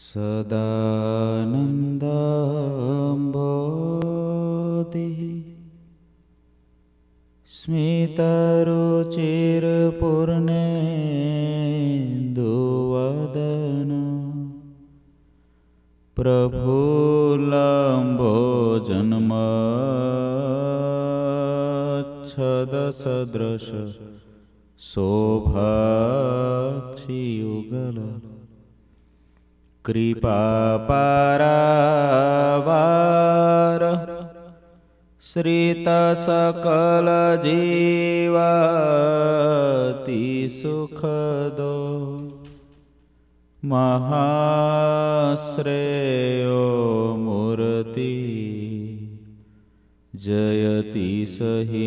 सदानन्दम्बोदी स्मितरुचिरपूर्णेन्दुवदन प्रभुलम्बो जन्मच्छदसदृश शोभाक्षियुगल कृपापरावार श्रितसकलजीवति सुखदो महाश्रेयो मूर्ति जयति स हि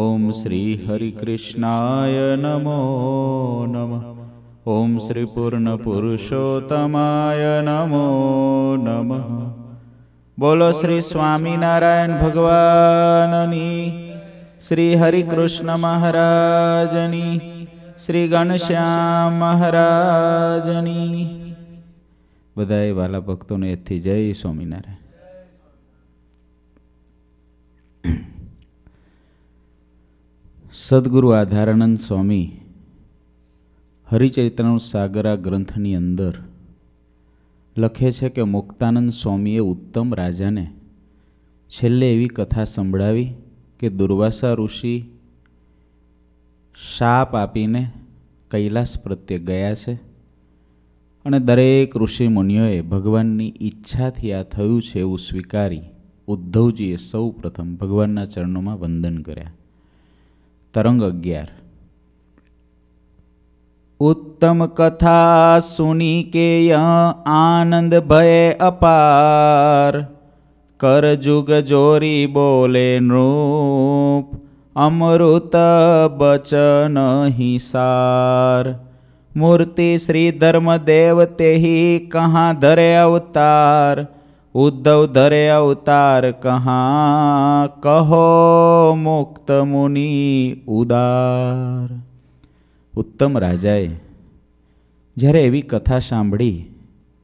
ઓમ શ્રી હરિકૃષ્ણાય નમો નમ ઓમ શ્રી પૂર્ણ પુરુષોત્તમાય નમો નમ બોલો શ્રી સ્વામિનારાયણ ભગવાનની શ્રી હરિકૃષ્ણ મહારાજની શ્રી ગણશ્યામ મહારાજની બધાએ વાલા ભક્તોને એથી જય સ્વામિનારાયણ સદગુરુ આધારાનંદ સ્વામી હરિચરિત્રનું સાગરા ગ્રંથની અંદર લખે છે કે મુક્તાનંદ સ્વામીએ ઉત્તમ રાજાને છેલ્લે એવી કથા સંભળાવી કે દુર્વાસા ઋષિ શાપ આપીને કૈલાસ પ્રત્યે ગયા છે અને દરેક ઋષિ મુનિઓએ ભગવાનની ઈચ્છાથી આ થયું છે એવું સ્વીકારી ઉદ્ધવજીએ સૌ પ્રથમ ભગવાનના ચરણોમાં વંદન કર્યા તરંગ અગિયાર ઉત્તમ કથા સુની કેય આનંદ ભય અપાર કર જુગ જોરી બોલે નૃપ અમૃત બચન હિસાર મૂર્તિ શ્રી ધર્મદેવ તેહી કહા ધરે અવતાર ઉદ્ધવ ધરે અવતાર કહા કહો મુક્ત મુનિ ઉદાર ઉત્તમ રાજાએ જ્યારે એવી કથા સાંભળી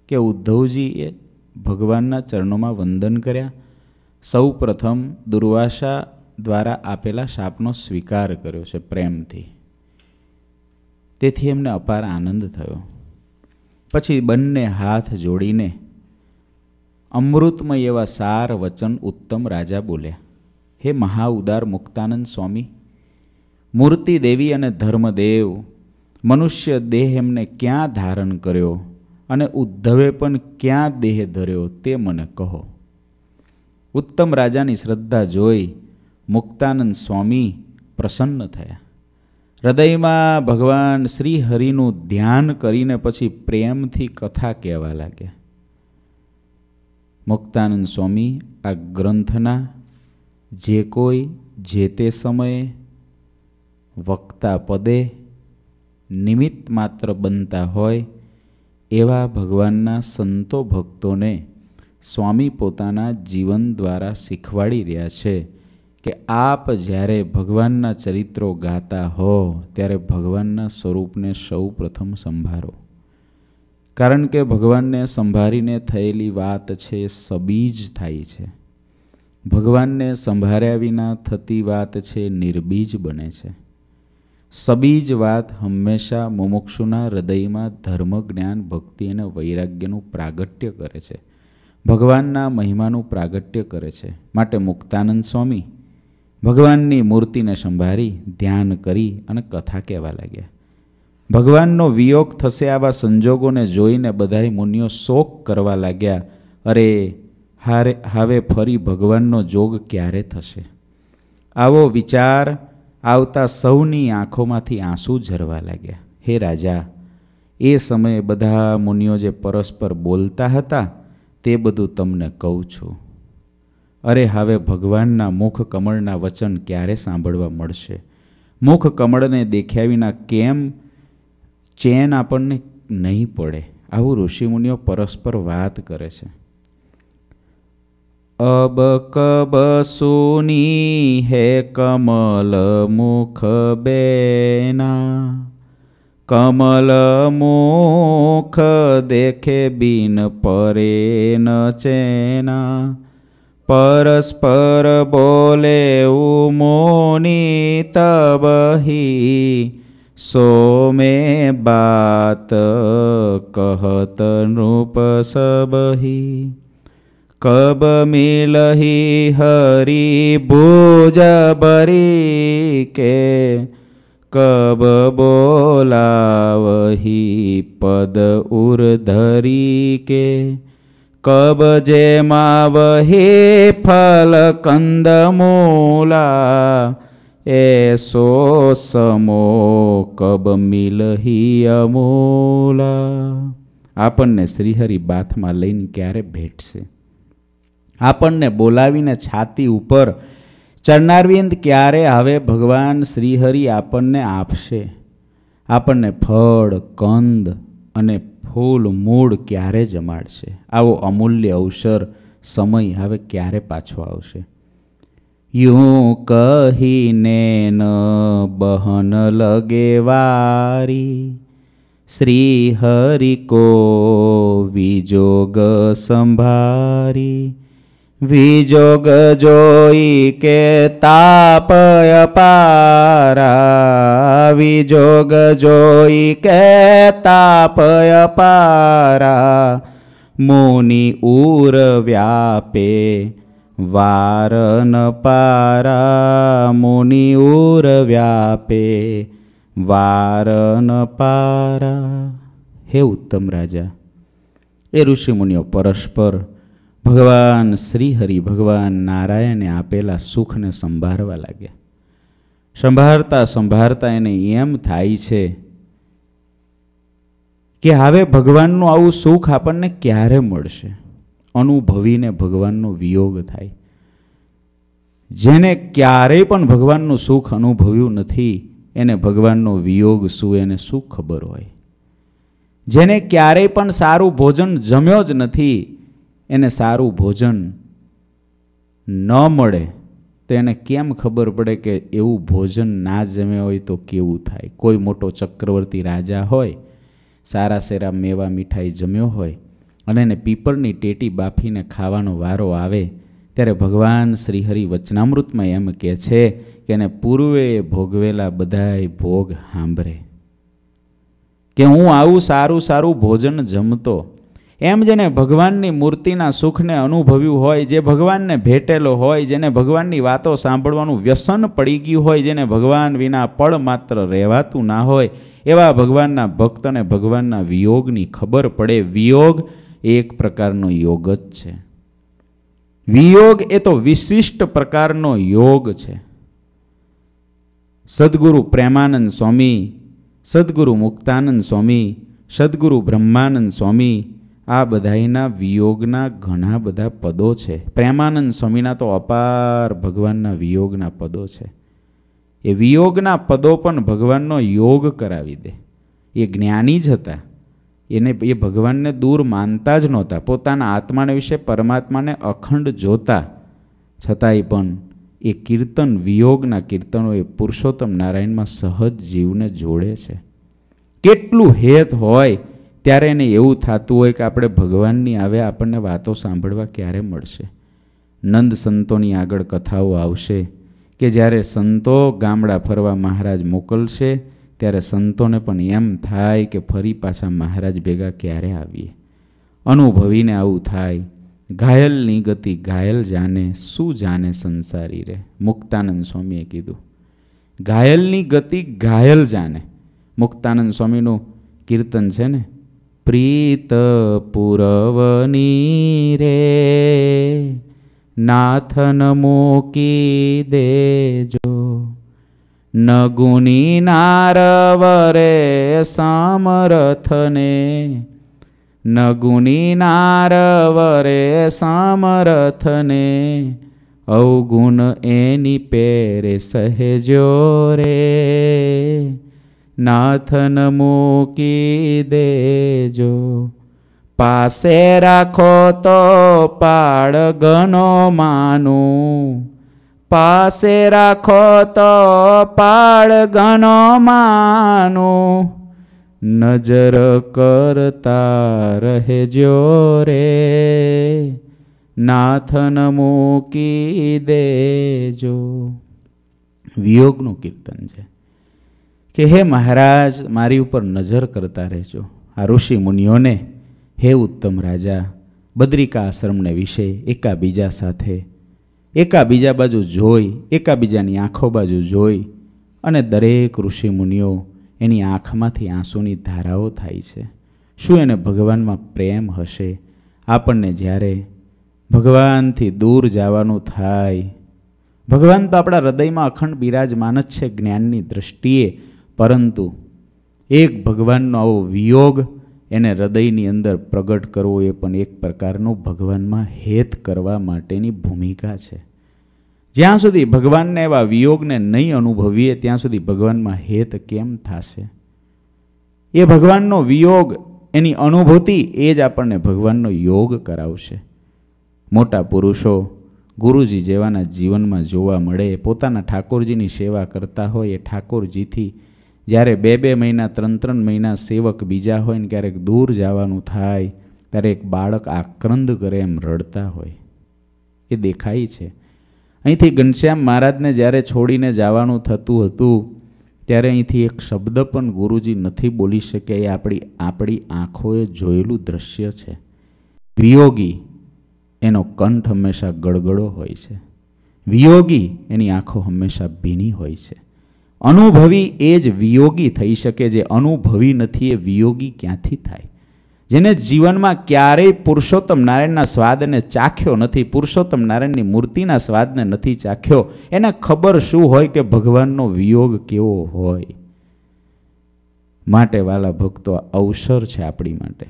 કે ઉદ્ધવજીએ ભગવાનના ચરણોમાં વંદન કર્યા સૌ પ્રથમ દુર્વાસા દ્વારા આપેલા શાપનો સ્વીકાર કર્યો છે પ્રેમથી તેથી એમને અપાર આનંદ થયો પછી બંને હાથ જોડીને અમૃતમય એવા સાર વચન ઉત્તમ રાજા બોલ્યા હે મહાઉદાર મુક્તાનંદ સ્વામી મૂર્તિ દેવી અને ધર્મદેવ મનુષ્ય દેહ એમને ક્યાં ધારણ કર્યો અને ઉદ્ધવે પણ ક્યાં દેહ ધર્યો તે મને કહો ઉત્તમ રાજાની શ્રદ્ધા જોઈ મુક્તાનંદ સ્વામી પ્રસન્ન થયા હૃદયમાં ભગવાન શ્રી હરિનું ધ્યાન કરીને પછી પ્રેમથી કથા કહેવા લાગ્યા મુક્તાનંદ સ્વામી આ ગ્રંથના જે કોઈ જે તે સમયે વક્તા પદે નિમિત્ત માત્ર બનતા હોય એવા ભગવાનના સંતો ભક્તોને સ્વામી પોતાના જીવન દ્વારા શીખવાડી રહ્યા છે કે આપ જ્યારે ભગવાનના ચરિત્રો ગાતા હો ત્યારે ભગવાનના સ્વરૂપને સૌ પ્રથમ સંભાળો કારણ કે ભગવાનને સંભાળીને થયેલી વાત છે સબીજ થાય છે ભગવાનને સંભાળ્યા વિના થતી વાત છે નિર્બીજ બને છે સબીજ વાત હંમેશા મુમુક્ષુના હૃદયમાં ધર્મ જ્ઞાન ભક્તિ અને વૈરાગ્યનું પ્રાગટ્ય કરે છે ભગવાનના મહિમાનું પ્રાગટ્ય કરે છે માટે મુક્તાનંદ સ્વામી ભગવાનની મૂર્તિને સંભાળી ધ્યાન કરી અને કથા કહેવા લાગ્યા ભગવાનનો વિયોગ થશે આવા સંજોગોને જોઈને બધાય મુનિઓ શોક કરવા લાગ્યા અરે હારે હવે ફરી ભગવાનનો જોગ ક્યારે થશે આવો વિચાર આવતા સૌની આંખોમાંથી આંસુ ઝરવા લાગ્યા હે રાજા એ સમયે બધા મુનિઓ જે પરસ્પર બોલતા હતા તે બધું તમને કહું છું અરે હવે ભગવાનના મુખ કમળના વચન ક્યારે સાંભળવા મળશે મુખ કમળને દેખ્યા વિના કેમ ચેન આપણને નહીં પડે આવું ઋષિમુનિઓ પરસ્પર વાત કરે છે અબ કબ સુની હે કમલ મુખ બેના કમલ મુખ દેખે બિન પરે ન ચેના પરસ્પર બોલે ઉમોની તબહી सो में बात कहत नृप सबही कब मिलही हरि भोज बरी के कब बोलावही पद उर्धरी के कब जे मावही फल कंद मोला એસો સમો કબ મિલહી અમૂલા આપણને શ્રીહરી બાથમાં લઈને ક્યારે ભેટશે આપણને બોલાવીને છાતી ઉપર ચરનારવિંદ ક્યારે હવે ભગવાન શ્રીહરિ આપણને આપશે આપણને ફળ કંદ અને ફૂલ મૂળ ક્યારે જમાડશે આવો અમૂલ્ય અવસર સમય હવે ક્યારે પાછો આવશે यूं कहीने न बहन लगे वारी श्री हरि को विजोग संभारी विजोग जोई के ताप अपारा विजोग जोई के ताप अपारा मुनि उर व्यापे વારન પારા મુનિ ઉર વ્યાપે વારન પારા હે ઉત્તમ રાજા એ ઋષિમુનિઓ પરસ્પર ભગવાન શ્રી હરિ ભગવાન નારાયણે આપેલા સુખને સંભાળવા લાગ્યા સંભાળતા સંભાળતા એને એમ થાય છે કે હવે ભગવાનનું આવું સુખ આપણને ક્યારે મળશે અનુભવીને ભગવાનનો વિયોગ થાય જેને ક્યારેય પણ ભગવાનનું સુખ અનુભવ્યું નથી એને ભગવાનનો વિયોગ શું એને શું ખબર હોય જેને ક્યારેય પણ સારું ભોજન જમ્યો જ નથી એને સારું ભોજન ન મળે તો એને કેમ ખબર પડે કે એવું ભોજન ના જમે હોય તો કેવું થાય કોઈ મોટો ચક્રવર્તી રાજા હોય સારા સેરા મેવા મીઠાઈ જમ્યો હોય અને એને પીપળની ટેટી બાફીને ખાવાનો વારો આવે ત્યારે ભગવાન શ્રીહરિ વચનામૃતમાં એમ કહે છે કે એને પૂર્વે ભોગવેલા બધાય ભોગ સાંભળે કે હું આવું સારું સારું ભોજન જમતો એમ જેને ભગવાનની મૂર્તિના સુખને અનુભવ્યું હોય જે ભગવાનને ભેટેલો હોય જેને ભગવાનની વાતો સાંભળવાનું વ્યસન પડી ગયું હોય જેને ભગવાન વિના પળ માત્ર રહેવાતું ના હોય એવા ભગવાનના ભક્તને ભગવાનના વિયોગની ખબર પડે વિયોગ એક પ્રકારનો યોગ જ છે વિયોગ એ તો વિશિષ્ટ પ્રકારનો યોગ છે સદગુરુ પ્રેમાનંદ સ્વામી સદગુરુ મુક્તાનંદ સ્વામી સદગુરુ બ્રહ્માનંદ સ્વામી આ બધાના વિયોગના ઘણા બધા પદો છે પ્રેમાનંદ સ્વામીના તો અપાર ભગવાનના વિયોગના પદો છે એ વિયોગના પદો પણ ભગવાનનો યોગ કરાવી દે એ જ્ઞાની જ હતા એને એ ભગવાનને દૂર માનતા જ નહોતા પોતાના આત્માને વિશે પરમાત્માને અખંડ જોતા છતાંય પણ એ કીર્તન વિયોગના કીર્તનો એ પુરુષોત્તમ નારાયણમાં સહજ જીવને જોડે છે કેટલું હેત હોય ત્યારે એને એવું થતું હોય કે આપણે ભગવાનની આવે આપણને વાતો સાંભળવા ક્યારે મળશે નંદ સંતોની આગળ કથાઓ આવશે કે જ્યારે સંતો ગામડા ફરવા મહારાજ મોકલશે ત્યારે સંતોને પણ એમ થાય કે ફરી પાછા મહારાજ ભેગા ક્યારે આવીએ અનુભવીને આવું થાય ઘાયલની ગતિ ઘાયલ જાને શું જાને સંસારી રે મુક્તાનંદ સ્વામીએ કીધું ઘાયલની ગતિ ઘાયલ જાને મુક્તાનંદ સ્વામીનું કીર્તન છે ને પ્રીત પુરવની રે નાથન મૂકી દેજો નગુની નારવરે સામરથને નગુની નારવરે સામરથને અવગુણ એની પેરે સહેજો રે નાથન મૂકી દેજો પાસે રાખો તો પાડ ગનો માનું પાસે રાખો તો પાળ ઘણો માનું નજર કરતા રહેજો રે નાથન મૂકી દેજો વિયોગનું કીર્તન છે કે હે મહારાજ મારી ઉપર નજર કરતા રહેજો આ ઋષિ મુનિઓને હે ઉત્તમ રાજા બદ્રિકા આશ્રમને વિશે એકાબીજા સાથે એકાબીજા બાજુ જોઈ એકાબીજાની આંખો બાજુ જોઈ અને દરેક ઋષિમુનિઓ એની આંખમાંથી આંસુની ધારાઓ થાય છે શું એને ભગવાનમાં પ્રેમ હશે આપણને જ્યારે ભગવાનથી દૂર જવાનું થાય ભગવાન તો આપણા હૃદયમાં અખંડ બિરાજમાન જ છે જ્ઞાનની દૃષ્ટિએ પરંતુ એક ભગવાનનો આવો વિયોગ એને હૃદયની અંદર પ્રગટ કરવો એ પણ એક પ્રકારનો ભગવાનમાં હેત કરવા માટેની ભૂમિકા છે જ્યાં સુધી ભગવાનને એવા વિયોગને નહીં અનુભવીએ ત્યાં સુધી ભગવાનમાં હેત કેમ થશે એ ભગવાનનો વિયોગ એની અનુભૂતિ એ જ આપણને ભગવાનનો યોગ કરાવશે મોટા પુરુષો ગુરુજી જેવાના જીવનમાં જોવા મળે પોતાના ઠાકોરજીની સેવા કરતા હોય એ ઠાકોરજીથી જ્યારે બે બે મહિના ત્રણ ત્રણ મહિના સેવક બીજા હોય ને ક્યારેક દૂર જવાનું થાય ત્યારે એક બાળક આક્રંદ કરે એમ રડતા હોય એ દેખાય છે અહીંથી ઘનશ્યામ મહારાજને જ્યારે છોડીને જવાનું થતું હતું ત્યારે અહીંથી એક શબ્દ પણ ગુરુજી નથી બોલી શકે એ આપણી આપણી આંખોએ જોયેલું દ્રશ્ય છે વિયોગી એનો કંઠ હંમેશા ગળગળો હોય છે વિયોગી એની આંખો હંમેશા ભીની હોય છે અનુભવી એ જ વિયોગી થઈ શકે જે અનુભવી નથી એ વિયોગી ક્યાંથી થાય જેને જીવનમાં ક્યારેય પુરુષોત્તમ નારાયણના સ્વાદને ચાખ્યો નથી પુરુષોત્તમ નારાયણની મૂર્તિના સ્વાદને નથી ચાખ્યો એને ખબર શું હોય કે ભગવાનનો વિયોગ કેવો હોય માટે વાલા ભક્તો અવસર છે આપણી માટે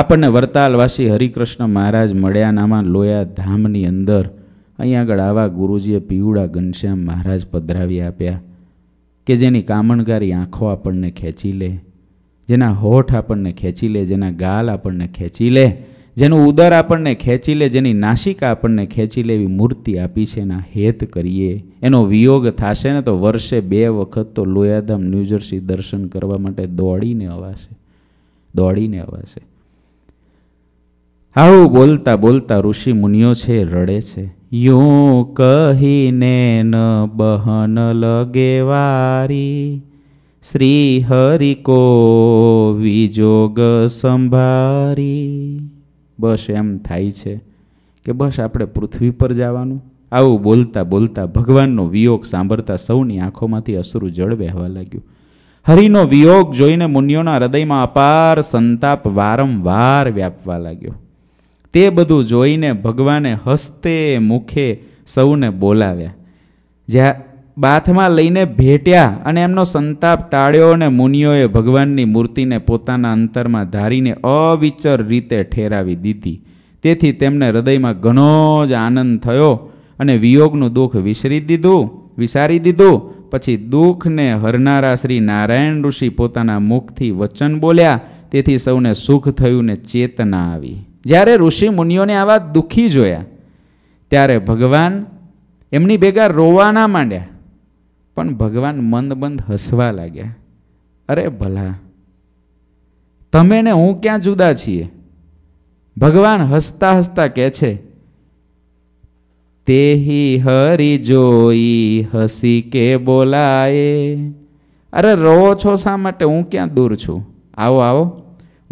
આપણને વરતાલવાસી હરિકૃષ્ણ મહારાજ મળ્યાનામાં લોયા ધામની અંદર અહીં આગળ આવા ગુરુજીએ પીવડા ઘનશ્યામ મહારાજ પધરાવી આપ્યા કે જેની કામણગારી આંખો આપણને ખેંચી લે જેના હોઠ આપણને ખેંચી લે જેના ગાલ આપણને ખેંચી લે જેનું ઉદર આપણને ખેંચી લે જેની નાસિકા આપણને ખેંચી લે એવી મૂર્તિ આપી છે એના હેત કરીએ એનો વિયોગ થશે ને તો વર્ષે બે વખત તો લોયાધામ ન્યૂજર્સી દર્શન કરવા માટે દોડીને અવાશે દોડીને અવાશે આવું બોલતા બોલતા ઋષિ મુનિઓ છે રડે છે યો કહીને ન બહન લગે વારી શ્રી હરિકો વિજોગ સંભારી બસ એમ થાય છે કે બસ આપણે પૃથ્વી પર જવાનું આવું બોલતા બોલતા ભગવાનનો વિયોગ સાંભળતા સૌની આંખોમાંથી અશ્રુ જળ વહેવા લાગ્યું હરિનો વિયોગ જોઈને મુનિઓના હૃદયમાં અપાર સંતાપ વારંવાર વ્યાપવા લાગ્યો તે બધું જોઈને ભગવાને હસ્તે મુખે સૌને બોલાવ્યા જ્યાં બાથમાં લઈને ભેટ્યા અને એમનો સંતાપ ટાળ્યો અને મુનિઓએ ભગવાનની મૂર્તિને પોતાના અંતરમાં ધારીને અવિચર રીતે ઠેરાવી દીધી તેથી તેમને હૃદયમાં ઘણો જ આનંદ થયો અને વિયોગનું દુઃખ વિસરી દીધું વિસારી દીધું પછી દુઃખને હરનારા શ્રી નારાયણ ઋષિ પોતાના મુખથી વચન બોલ્યા તેથી સૌને સુખ થયું ને ચેતના આવી જ્યારે ઋષિ મુનિઓને આવા દુઃખી જોયા ત્યારે ભગવાન એમની ભેગા રોવાના માંડ્યા પણ ભગવાન મંદ મંદ હસવા લાગ્યા અરે ભલા તમે ને હું ક્યાં જુદા છીએ ભગવાન હસતા હસતા કહે છે તેહી હરી જોઈ હસી કે બોલાય અરે રહો છો શા માટે હું ક્યાં દૂર છું આવો આવો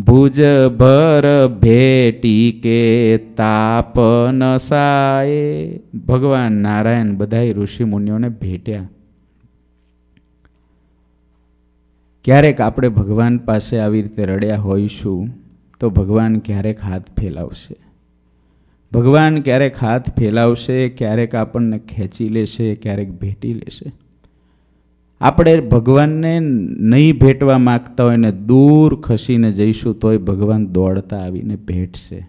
ભુજ ભર ભેટી કે તાપ નસાય ભગવાન નારાયણ બધા ઋષિ મુનિઓને ભેટ્યા ક્યારેક આપણે ભગવાન પાસે આવી રીતે રડ્યા હોઈશું તો ભગવાન ક્યારેક હાથ ફેલાવશે ભગવાન ક્યારેક હાથ ફેલાવશે ક્યારેક આપણને ખેંચી લેશે ક્યારેક ભેટી લેશે આપણે ભગવાનને નહીં ભેટવા માગતા હોય ને દૂર ખસીને જઈશું તોય ભગવાન દોડતા આવીને ભેટશે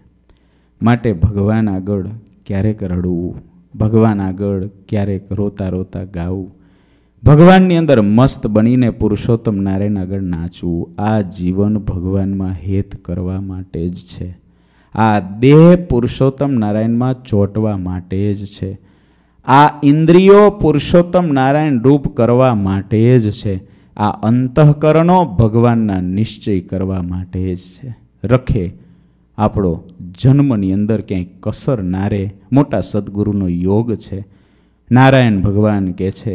માટે ભગવાન આગળ ક્યારેક રડવું ભગવાન આગળ ક્યારેક રોતા રોતા ગાવું ભગવાનની અંદર મસ્ત બનીને પુરુષોત્તમ નારાયણ આગળ નાચવું આ જીવન ભગવાનમાં હેત કરવા માટે જ છે આ દેહ પુરુષોત્તમ નારાયણમાં ચોંટવા માટે જ છે આ ઇન્દ્રિયો પુરુષોત્તમ નારાયણ રૂપ કરવા માટે જ છે આ અંતઃકરણો ભગવાનના નિશ્ચય કરવા માટે જ છે રખે આપણો જન્મની અંદર ક્યાંય કસર નારે મોટા સદગુરુનો યોગ છે નારાયણ ભગવાન કહે છે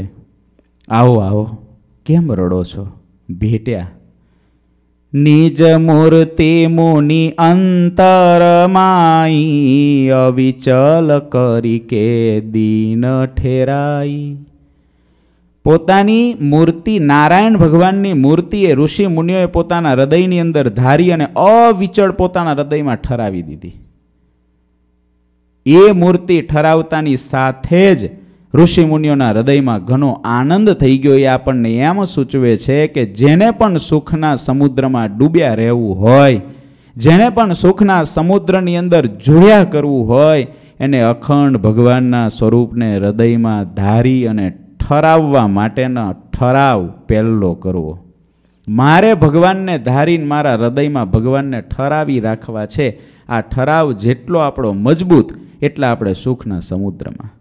આવો આવો કેમ રડો છો ભેટ્યા નિજ મૂર્તિ મુનિ અંતરમાઈ અવિચલ કરી કે દીન ઠેરાઈ પોતાની મૂર્તિ નારાયણ ભગવાનની મૂર્તિએ એ ઋષિ મુનિઓએ પોતાના હૃદયની અંદર ધારી અને અવિચળ પોતાના હૃદયમાં ઠરાવી દીધી એ મૂર્તિ ઠરાવતાની સાથે જ ઋષિ મુનિઓના હૃદયમાં ઘણો આનંદ થઈ ગયો એ આપણને એમ સૂચવે છે કે જેને પણ સુખના સમુદ્રમાં ડૂબ્યા રહેવું હોય જેને પણ સુખના સમુદ્રની અંદર જોડ્યા કરવું હોય એને અખંડ ભગવાનના સ્વરૂપને હૃદયમાં ધારી અને ઠરાવવા માટેનો ઠરાવ પહેલો કરવો મારે ભગવાનને ધારીને મારા હૃદયમાં ભગવાનને ઠરાવી રાખવા છે આ ઠરાવ જેટલો આપણો મજબૂત એટલા આપણે સુખના સમુદ્રમાં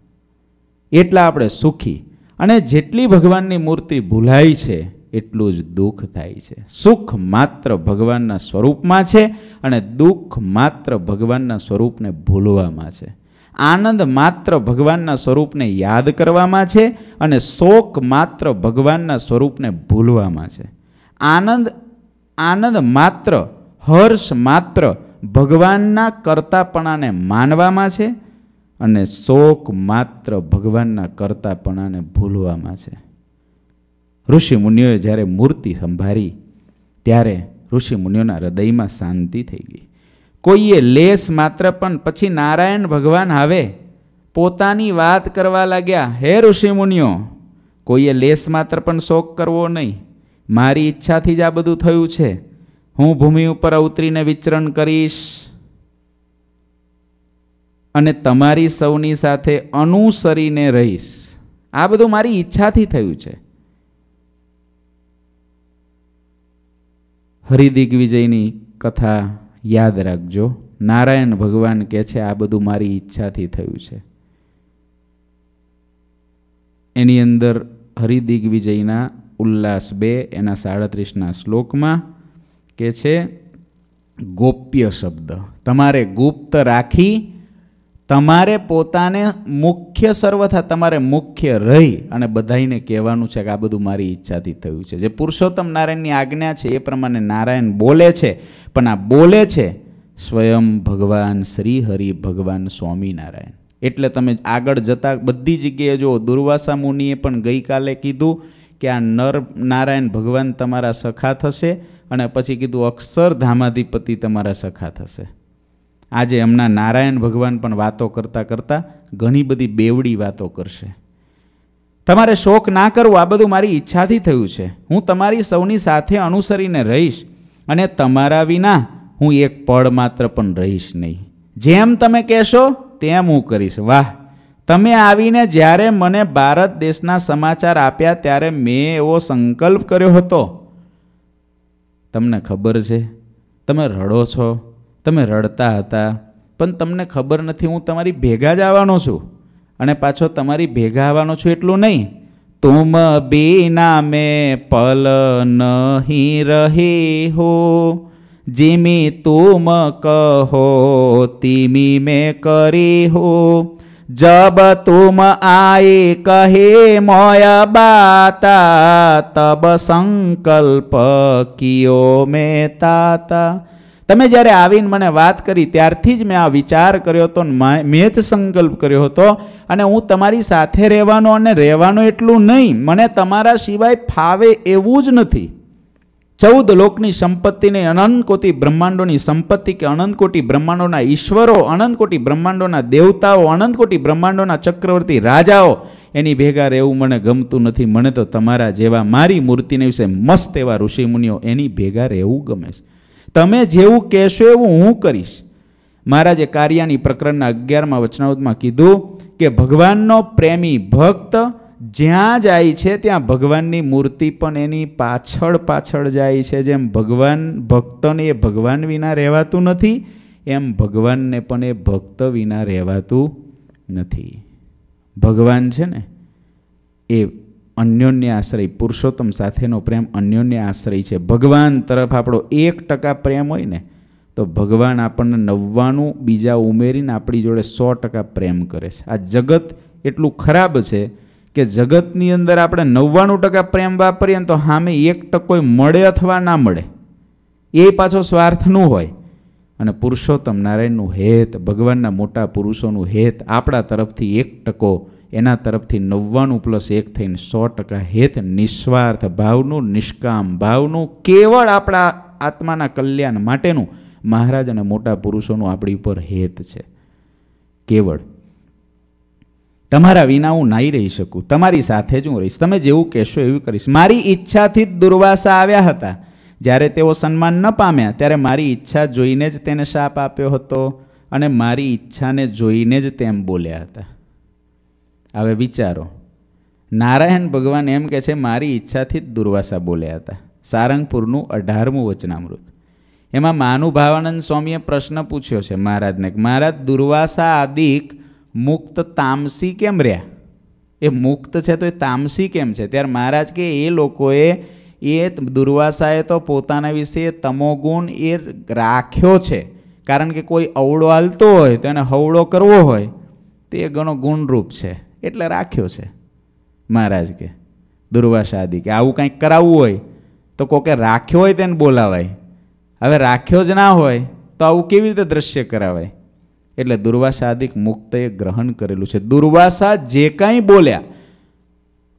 એટલા આપણે સુખી અને જેટલી ભગવાનની મૂર્તિ ભૂલાય છે એટલું જ દુઃખ થાય છે સુખ માત્ર ભગવાનના સ્વરૂપમાં છે અને દુઃખ માત્ર ભગવાનના સ્વરૂપને ભૂલવામાં છે આનંદ માત્ર ભગવાનના સ્વરૂપને યાદ કરવામાં છે અને શોક માત્ર ભગવાનના સ્વરૂપને ભૂલવામાં છે આનંદ આનંદ માત્ર હર્ષ માત્ર ભગવાનના કર્તાપણાને માનવામાં છે અને શોક માત્ર ભગવાનના કરતાપણાને ભૂલવામાં છે ઋષિ મુનિઓએ જ્યારે મૂર્તિ સંભાળી ત્યારે ઋષિ મુનિઓના હૃદયમાં શાંતિ થઈ ગઈ કોઈએ લેસ માત્ર પણ પછી નારાયણ ભગવાન આવે પોતાની વાત કરવા લાગ્યા હે ઋષિ મુનિઓ કોઈએ લેસ માત્ર પણ શોક કરવો નહીં મારી ઈચ્છાથી જ આ બધું થયું છે હું ભૂમિ ઉપર અવતરીને વિચરણ કરીશ અને તમારી સૌની સાથે અનુસરીને રહીશ આ બધું મારી ઈચ્છાથી થયું છે હરિદિગ્વિજયની કથા યાદ રાખજો નારાયણ ભગવાન કહે છે આ બધું મારી ઈચ્છાથી થયું છે એની અંદર હરિદિગ્વિજયના ઉલ્લાસ બે એના સાડત્રીસના શ્લોકમાં કે છે ગોપ્ય શબ્દ તમારે ગુપ્ત રાખી તમારે પોતાને મુખ્ય સર્વથા તમારે મુખ્ય રહી અને બધાઈને કહેવાનું છે કે આ બધું મારી ઈચ્છાથી થયું છે જે પુરુષોત્તમ નારાયણની આજ્ઞા છે એ પ્રમાણે નારાયણ બોલે છે પણ આ બોલે છે સ્વયં ભગવાન શ્રી હરિ ભગવાન સ્વામિનારાયણ એટલે તમે આગળ જતાં બધી જગ્યાએ જો દુર્વાસા મુનિએ પણ ગઈકાલે કીધું કે આ નર નારાયણ ભગવાન તમારા સખા થશે અને પછી કીધું અક્ષરધામાધિપતિ તમારા સખા થશે આજે હમણાં નારાયણ ભગવાન પણ વાતો કરતાં કરતાં ઘણી બધી બેવડી વાતો કરશે તમારે શોક ના કરવો આ બધું મારી ઈચ્છાથી થયું છે હું તમારી સૌની સાથે અનુસરીને રહીશ અને તમારા વિના હું એક પળ માત્ર પણ રહીશ નહીં જેમ તમે કહેશો તેમ હું કરીશ વાહ તમે આવીને જ્યારે મને ભારત દેશના સમાચાર આપ્યા ત્યારે મેં એવો સંકલ્પ કર્યો હતો તમને ખબર છે તમે રડો છો તમે રડતા હતા પણ તમને ખબર નથી હું તમારી ભેગા જ આવવાનો છું અને પાછો તમારી ભેગા આવવાનો છું એટલું નહીં તુમ બીના મેં પલ નહીં રહે હો જીમી તુમ કહો તીમી મેં કરી હો જબ તુમ आए કહે मय બાતા તબ संकल्प कियो में ताता તમે જ્યારે આવીને મને વાત કરી ત્યારથી જ મેં આ વિચાર કર્યો હતો મેં જ સંકલ્પ કર્યો હતો અને હું તમારી સાથે રહેવાનો અને રહેવાનો એટલું નહીં મને તમારા સિવાય ફાવે એવું જ નથી ચૌદ લોકની સંપત્તિને અનંતકોટી બ્રહ્માંડોની સંપત્તિ કે અનંતકોટી બ્રહ્માંડોના ઈશ્વરો અનંતકોટી બ્રહ્માંડોના દેવતાઓ અનંતકોટી બ્રહ્માંડોના ચક્રવર્તી રાજાઓ એની ભેગા રહેવું મને ગમતું નથી મને તો તમારા જેવા મારી મૂર્તિને વિશે મસ્ત એવા ઋષિમુનિઓ એની ભેગા રહેવું ગમે છે તમે જેવું કહેશો એવું હું કરીશ મહારાજે કાર્યાની પ્રકરણના અગિયારમાં વચનાવતમાં કીધું કે ભગવાનનો પ્રેમી ભક્ત જ્યાં જાય છે ત્યાં ભગવાનની મૂર્તિ પણ એની પાછળ પાછળ જાય છે જેમ ભગવાન ભક્તને એ ભગવાન વિના રહેવાતું નથી એમ ભગવાનને પણ એ ભક્ત વિના રહેવાતું નથી ભગવાન છે ને એ અન્યોન્ય આશ્રય પુરુષોત્તમ સાથેનો પ્રેમ અન્યોન્ય આશ્રય છે ભગવાન તરફ આપણો એક ટકા પ્રેમ હોય ને તો ભગવાન આપણને નવ્વાણું બીજા ઉમેરીને આપણી જોડે સો ટકા પ્રેમ કરે છે આ જગત એટલું ખરાબ છે કે જગતની અંદર આપણે નવ્વાણું ટકા પ્રેમ વાપરીએ ને તો સામે એક ટકોય મળે અથવા ના મળે એ પાછો સ્વાર્થનું હોય અને પુરુષોત્તમ નારાયણનું હેત ભગવાનના મોટા પુરુષોનું હેત આપણા તરફથી એક ટકો એના તરફથી નવ્વાણું પ્લસ એક થઈને સો ટકા હેત નિસ્વાર્થ ભાવનું નિષ્કામ ભાવનું કેવળ આપણા આત્માના કલ્યાણ માટેનું મહારાજ અને મોટા પુરુષોનું આપણી ઉપર હેત છે કેવળ તમારા વિના હું નહીં રહી શકું તમારી સાથે જ હું રહીશ તમે જેવું કહેશો એવું કરીશ મારી ઈચ્છાથી જ દુર્વાસા આવ્યા હતા જ્યારે તેઓ સન્માન ન પામ્યા ત્યારે મારી ઈચ્છા જોઈને જ તેને શાપ આપ્યો હતો અને મારી ઈચ્છાને જોઈને જ તેમ બોલ્યા હતા હવે વિચારો નારાયણ ભગવાન એમ કહે છે મારી ઈચ્છાથી જ દુર્વાસા બોલ્યા હતા સારંગપુરનું અઢારમું વચનામૃત એમાં માનુભાવાનંદ સ્વામીએ પ્રશ્ન પૂછ્યો છે મહારાજને મહારાજ દુર્વાસા આદિક મુક્ત તામસી કેમ રહ્યા એ મુક્ત છે તો એ તામસી કેમ છે ત્યારે મહારાજ કે એ લોકોએ એ દુર્વાસાએ તો પોતાના વિશે તમોગુણ એ રાખ્યો છે કારણ કે કોઈ અવળો હાલતો હોય તો એને હવળો કરવો હોય તે ઘણો ગુણરૂપ છે એટલે રાખ્યો છે મહારાજ કે દુર્વાસાદી કે આવું કંઈક કરાવવું હોય તો કોકે રાખ્યો હોય તેને બોલાવાય હવે રાખ્યો જ ના હોય તો આવું કેવી રીતે દ્રશ્ય કરાવાય એટલે દુર્વાસાદિક મુક્તએ ગ્રહણ કરેલું છે દુર્વાસા જે કાંઈ બોલ્યા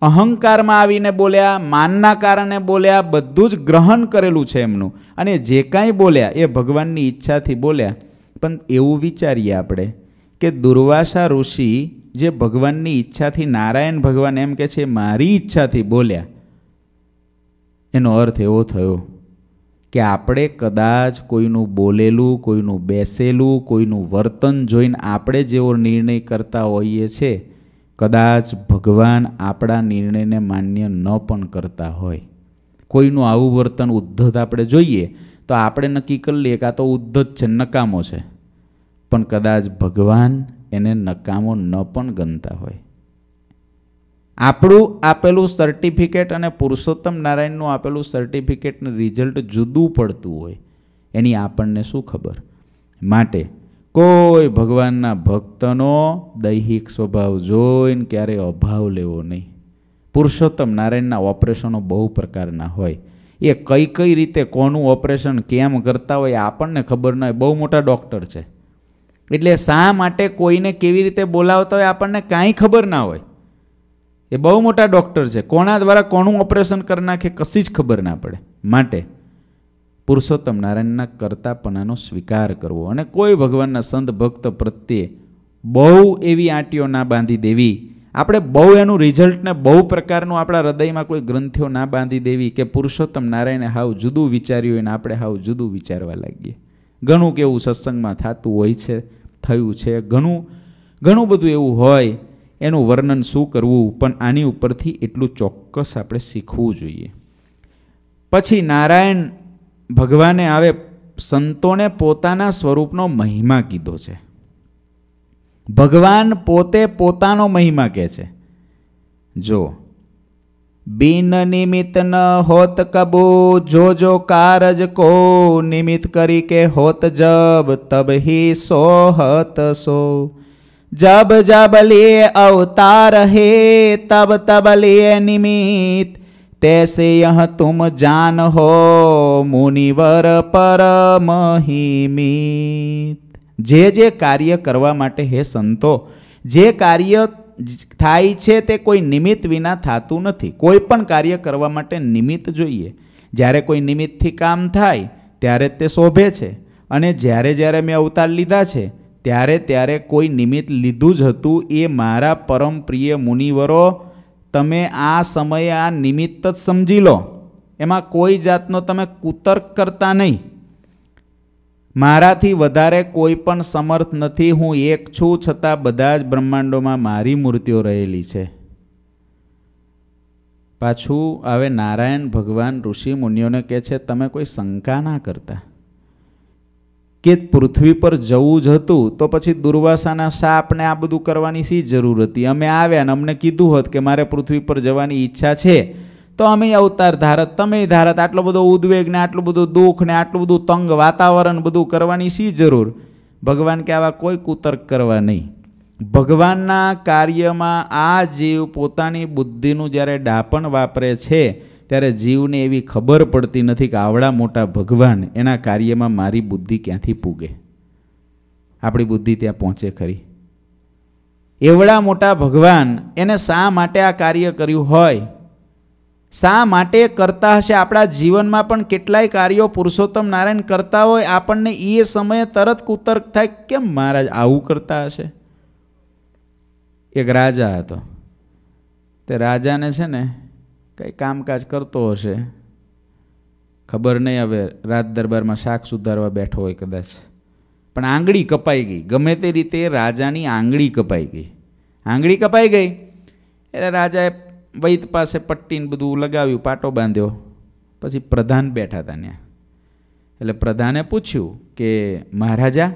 અહંકારમાં આવીને બોલ્યા માનના કારણે બોલ્યા બધું જ ગ્રહણ કરેલું છે એમનું અને જે કાંઈ બોલ્યા એ ભગવાનની ઈચ્છાથી બોલ્યા પણ એવું વિચારીએ આપણે કે દુર્વાસા ઋષિ જે ભગવાનની ઈચ્છાથી નારાયણ ભગવાન એમ કે છે મારી ઈચ્છાથી બોલ્યા એનો અર્થ એવો થયો કે આપણે કદાચ કોઈનું બોલેલું કોઈનું બેસેલું કોઈનું વર્તન જોઈને આપણે જેવો નિર્ણય કરતા હોઈએ છીએ કદાચ ભગવાન આપણા નિર્ણયને માન્ય ન પણ કરતા હોય કોઈનું આવું વર્તન ઉદ્ધત આપણે જોઈએ તો આપણે નક્કી કરી લઈએ કાં તો ઉદ્ધત છે નકામો છે પણ કદાચ ભગવાન એને નકામો ન પણ ગણતા હોય આપણું આપેલું સર્ટિફિકેટ અને પુરુષોત્તમ નારાયણનું આપેલું સર્ટિફિકેટનું રિઝલ્ટ જુદું પડતું હોય એની આપણને શું ખબર માટે કોઈ ભગવાનના ભક્તનો દૈહિક સ્વભાવ જોઈને ક્યારેય અભાવ લેવો નહીં પુરુષોત્તમ નારાયણના ઓપરેશનો બહુ પ્રકારના હોય એ કઈ કઈ રીતે કોનું ઓપરેશન કેમ કરતા હોય આપણને ખબર ન હોય બહુ મોટા ડૉક્ટર છે એટલે શા માટે કોઈને કેવી રીતે બોલાવતા હોય આપણને કાંઈ ખબર ના હોય એ બહુ મોટા ડૉક્ટર છે કોના દ્વારા કોનું ઓપરેશન કરી નાખે કશી જ ખબર ના પડે માટે પુરુષોત્તમ નારાયણના કરતાપણાનો સ્વીકાર કરવો અને કોઈ ભગવાનના સંત ભક્ત પ્રત્યે બહુ એવી આંટીઓ ના બાંધી દેવી આપણે બહુ એનું રિઝલ્ટને બહુ પ્રકારનું આપણા હૃદયમાં કોઈ ગ્રંથિઓ ના બાંધી દેવી કે પુરુષોત્તમ નારાયણે હાવ જુદું વિચાર્યું હોય ને આપણે હાવ જુદું વિચારવા લાગીએ ઘણું કેવું સત્સંગમાં થતું હોય છે થયું છે ઘણું ઘણું બધું એવું હોય એનું વર્ણન શું કરવું પણ આની ઉપરથી એટલું ચોક્કસ આપણે શીખવું જોઈએ પછી નારાયણ ભગવાને આવે સંતોને પોતાના સ્વરૂપનો મહિમા કીધો છે ભગવાન પોતે પોતાનો મહિમા કહે છે જો बिन निमित न होत कबू जो जो कारज को निमित करी के होत जब तब ही सोहत सो जब जब लिए अवतार हे तब तब लिए निमित तैसे यह तुम जान हो मुनिवर परम हिमित जे જે કાર્ય કરવા માટે હે સંતો જે થાય છે તે કોઈ નિમિત્ત વિના થતું નથી કોઈ પણ કાર્ય કરવા માટે નિમિત્ત જોઈએ જ્યારે કોઈ નિમિત્તથી કામ થાય ત્યારે તે શોભે છે અને જ્યારે જ્યારે મેં અવતાર લીધા છે ત્યારે ત્યારે કોઈ નિમિત્ત લીધું જ હતું એ મારા પરમ પ્રિય મુનિવરો તમે આ સમયે આ નિમિત્ત જ સમજી લો એમાં કોઈ જાતનો તમે કુતર્ક કરતા નહીં મારાથી વધારે કોઈ પણ સમર્થ નથી હું એક છું છતાં બધા જ બ્રહ્માંડોમાં મારી મૂર્તિઓ રહેલી છે પાછું હવે નારાયણ ભગવાન ઋષિ મુનિઓને કહે છે તમે કોઈ શંકા ના કરતા કે પૃથ્વી પર જવું જ હતું તો પછી દુર્વાસાના શાપને આ બધું કરવાની શી જરૂર હતી અમે આવ્યા ને અમને કીધું હોત કે મારે પૃથ્વી પર જવાની ઈચ્છા છે તમે અવતાર ધારત તમે ધારત આટલો બધો ઉદ્વેગ ને આટલું બધું દુઃખ ને આટલું બધું તંગ વાતાવરણ બધું કરવાની શી જરૂર ભગવાન કે આવા કોઈ કુતર્ક કરવા નહીં ભગવાનના કાર્યમાં આ જીવ પોતાની બુદ્ધિનું જ્યારે ડાપણ વાપરે છે ત્યારે જીવને એવી ખબર પડતી નથી કે આવડા મોટા ભગવાન એના કાર્યમાં મારી બુદ્ધિ ક્યાંથી પૂગે આપણી બુદ્ધિ ત્યાં પહોંચે ખરી એવડા મોટા ભગવાન એને શા માટે આ કાર્ય કર્યું હોય શા માટે કરતા હશે આપણા જીવનમાં પણ કેટલાય કાર્યો પુરુષોત્તમ નારાયણ કરતા હોય આપણને એ સમયે તરત કુતર્ક થાય કેમ મહારાજ આવું કરતા હશે એક રાજા હતો તે રાજાને છે ને કંઈ કામકાજ કરતો હશે ખબર નહીં હવે રાત દરબારમાં શાક સુધારવા બેઠો હોય કદાચ પણ આંગળી કપાઈ ગઈ ગમે તે રીતે રાજાની આંગળી કપાઈ ગઈ આંગળી કપાઈ ગઈ એટલે રાજાએ વૈદ પાસે પટ્ટીને બધું લગાવ્યું પાટો બાંધ્યો પછી પ્રધાન બેઠા હતા ત્યાં એટલે પ્રધાને પૂછ્યું કે મહારાજા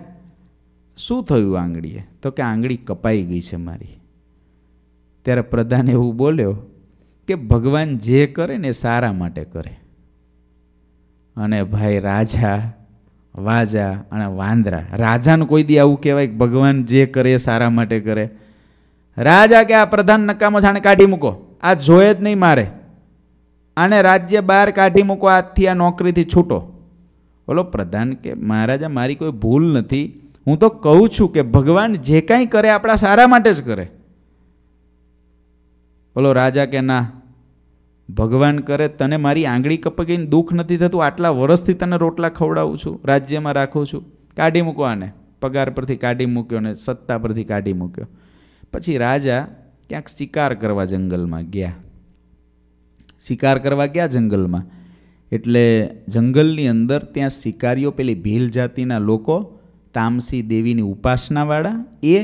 શું થયું આંગળીએ તો કે આંગળી કપાઈ ગઈ છે મારી ત્યારે પ્રધાન એવું બોલ્યો કે ભગવાન જે કરે ને સારા માટે કરે અને ભાઈ રાજા વાજા અને વાંદરા રાજાનું કોઈ દી આવું કહેવાય કે ભગવાન જે કરે એ સારા માટે કરે રાજા કે આ પ્રધાન નકામો જાણે કાઢી મૂકો આ જોઈએ જ નહીં મારે આને રાજ્ય બહાર કાઢી મૂકો આજથી આ નોકરીથી છૂટો બોલો પ્રધાન કે મહારાજા મારી કોઈ ભૂલ નથી હું તો કહું છું કે ભગવાન જે કાંઈ કરે આપણા સારા માટે જ કરે બોલો રાજા કે ના ભગવાન કરે તને મારી આંગળી કપકીને દુઃખ નથી થતું આટલા વર્ષથી તને રોટલા ખવડાવું છું રાજ્યમાં રાખું છું કાઢી મૂકો આને પગાર પરથી કાઢી મૂક્યો ને સત્તા પરથી કાઢી મૂક્યો પછી રાજા ક્યાંક શિકાર કરવા જંગલમાં ગયા શિકાર કરવા ગયા જંગલમાં એટલે જંગલની અંદર ત્યાં શિકારીઓ પેલી ભીલ જાતિના લોકો તામસી દેવીની ઉપાસનાવાળા એ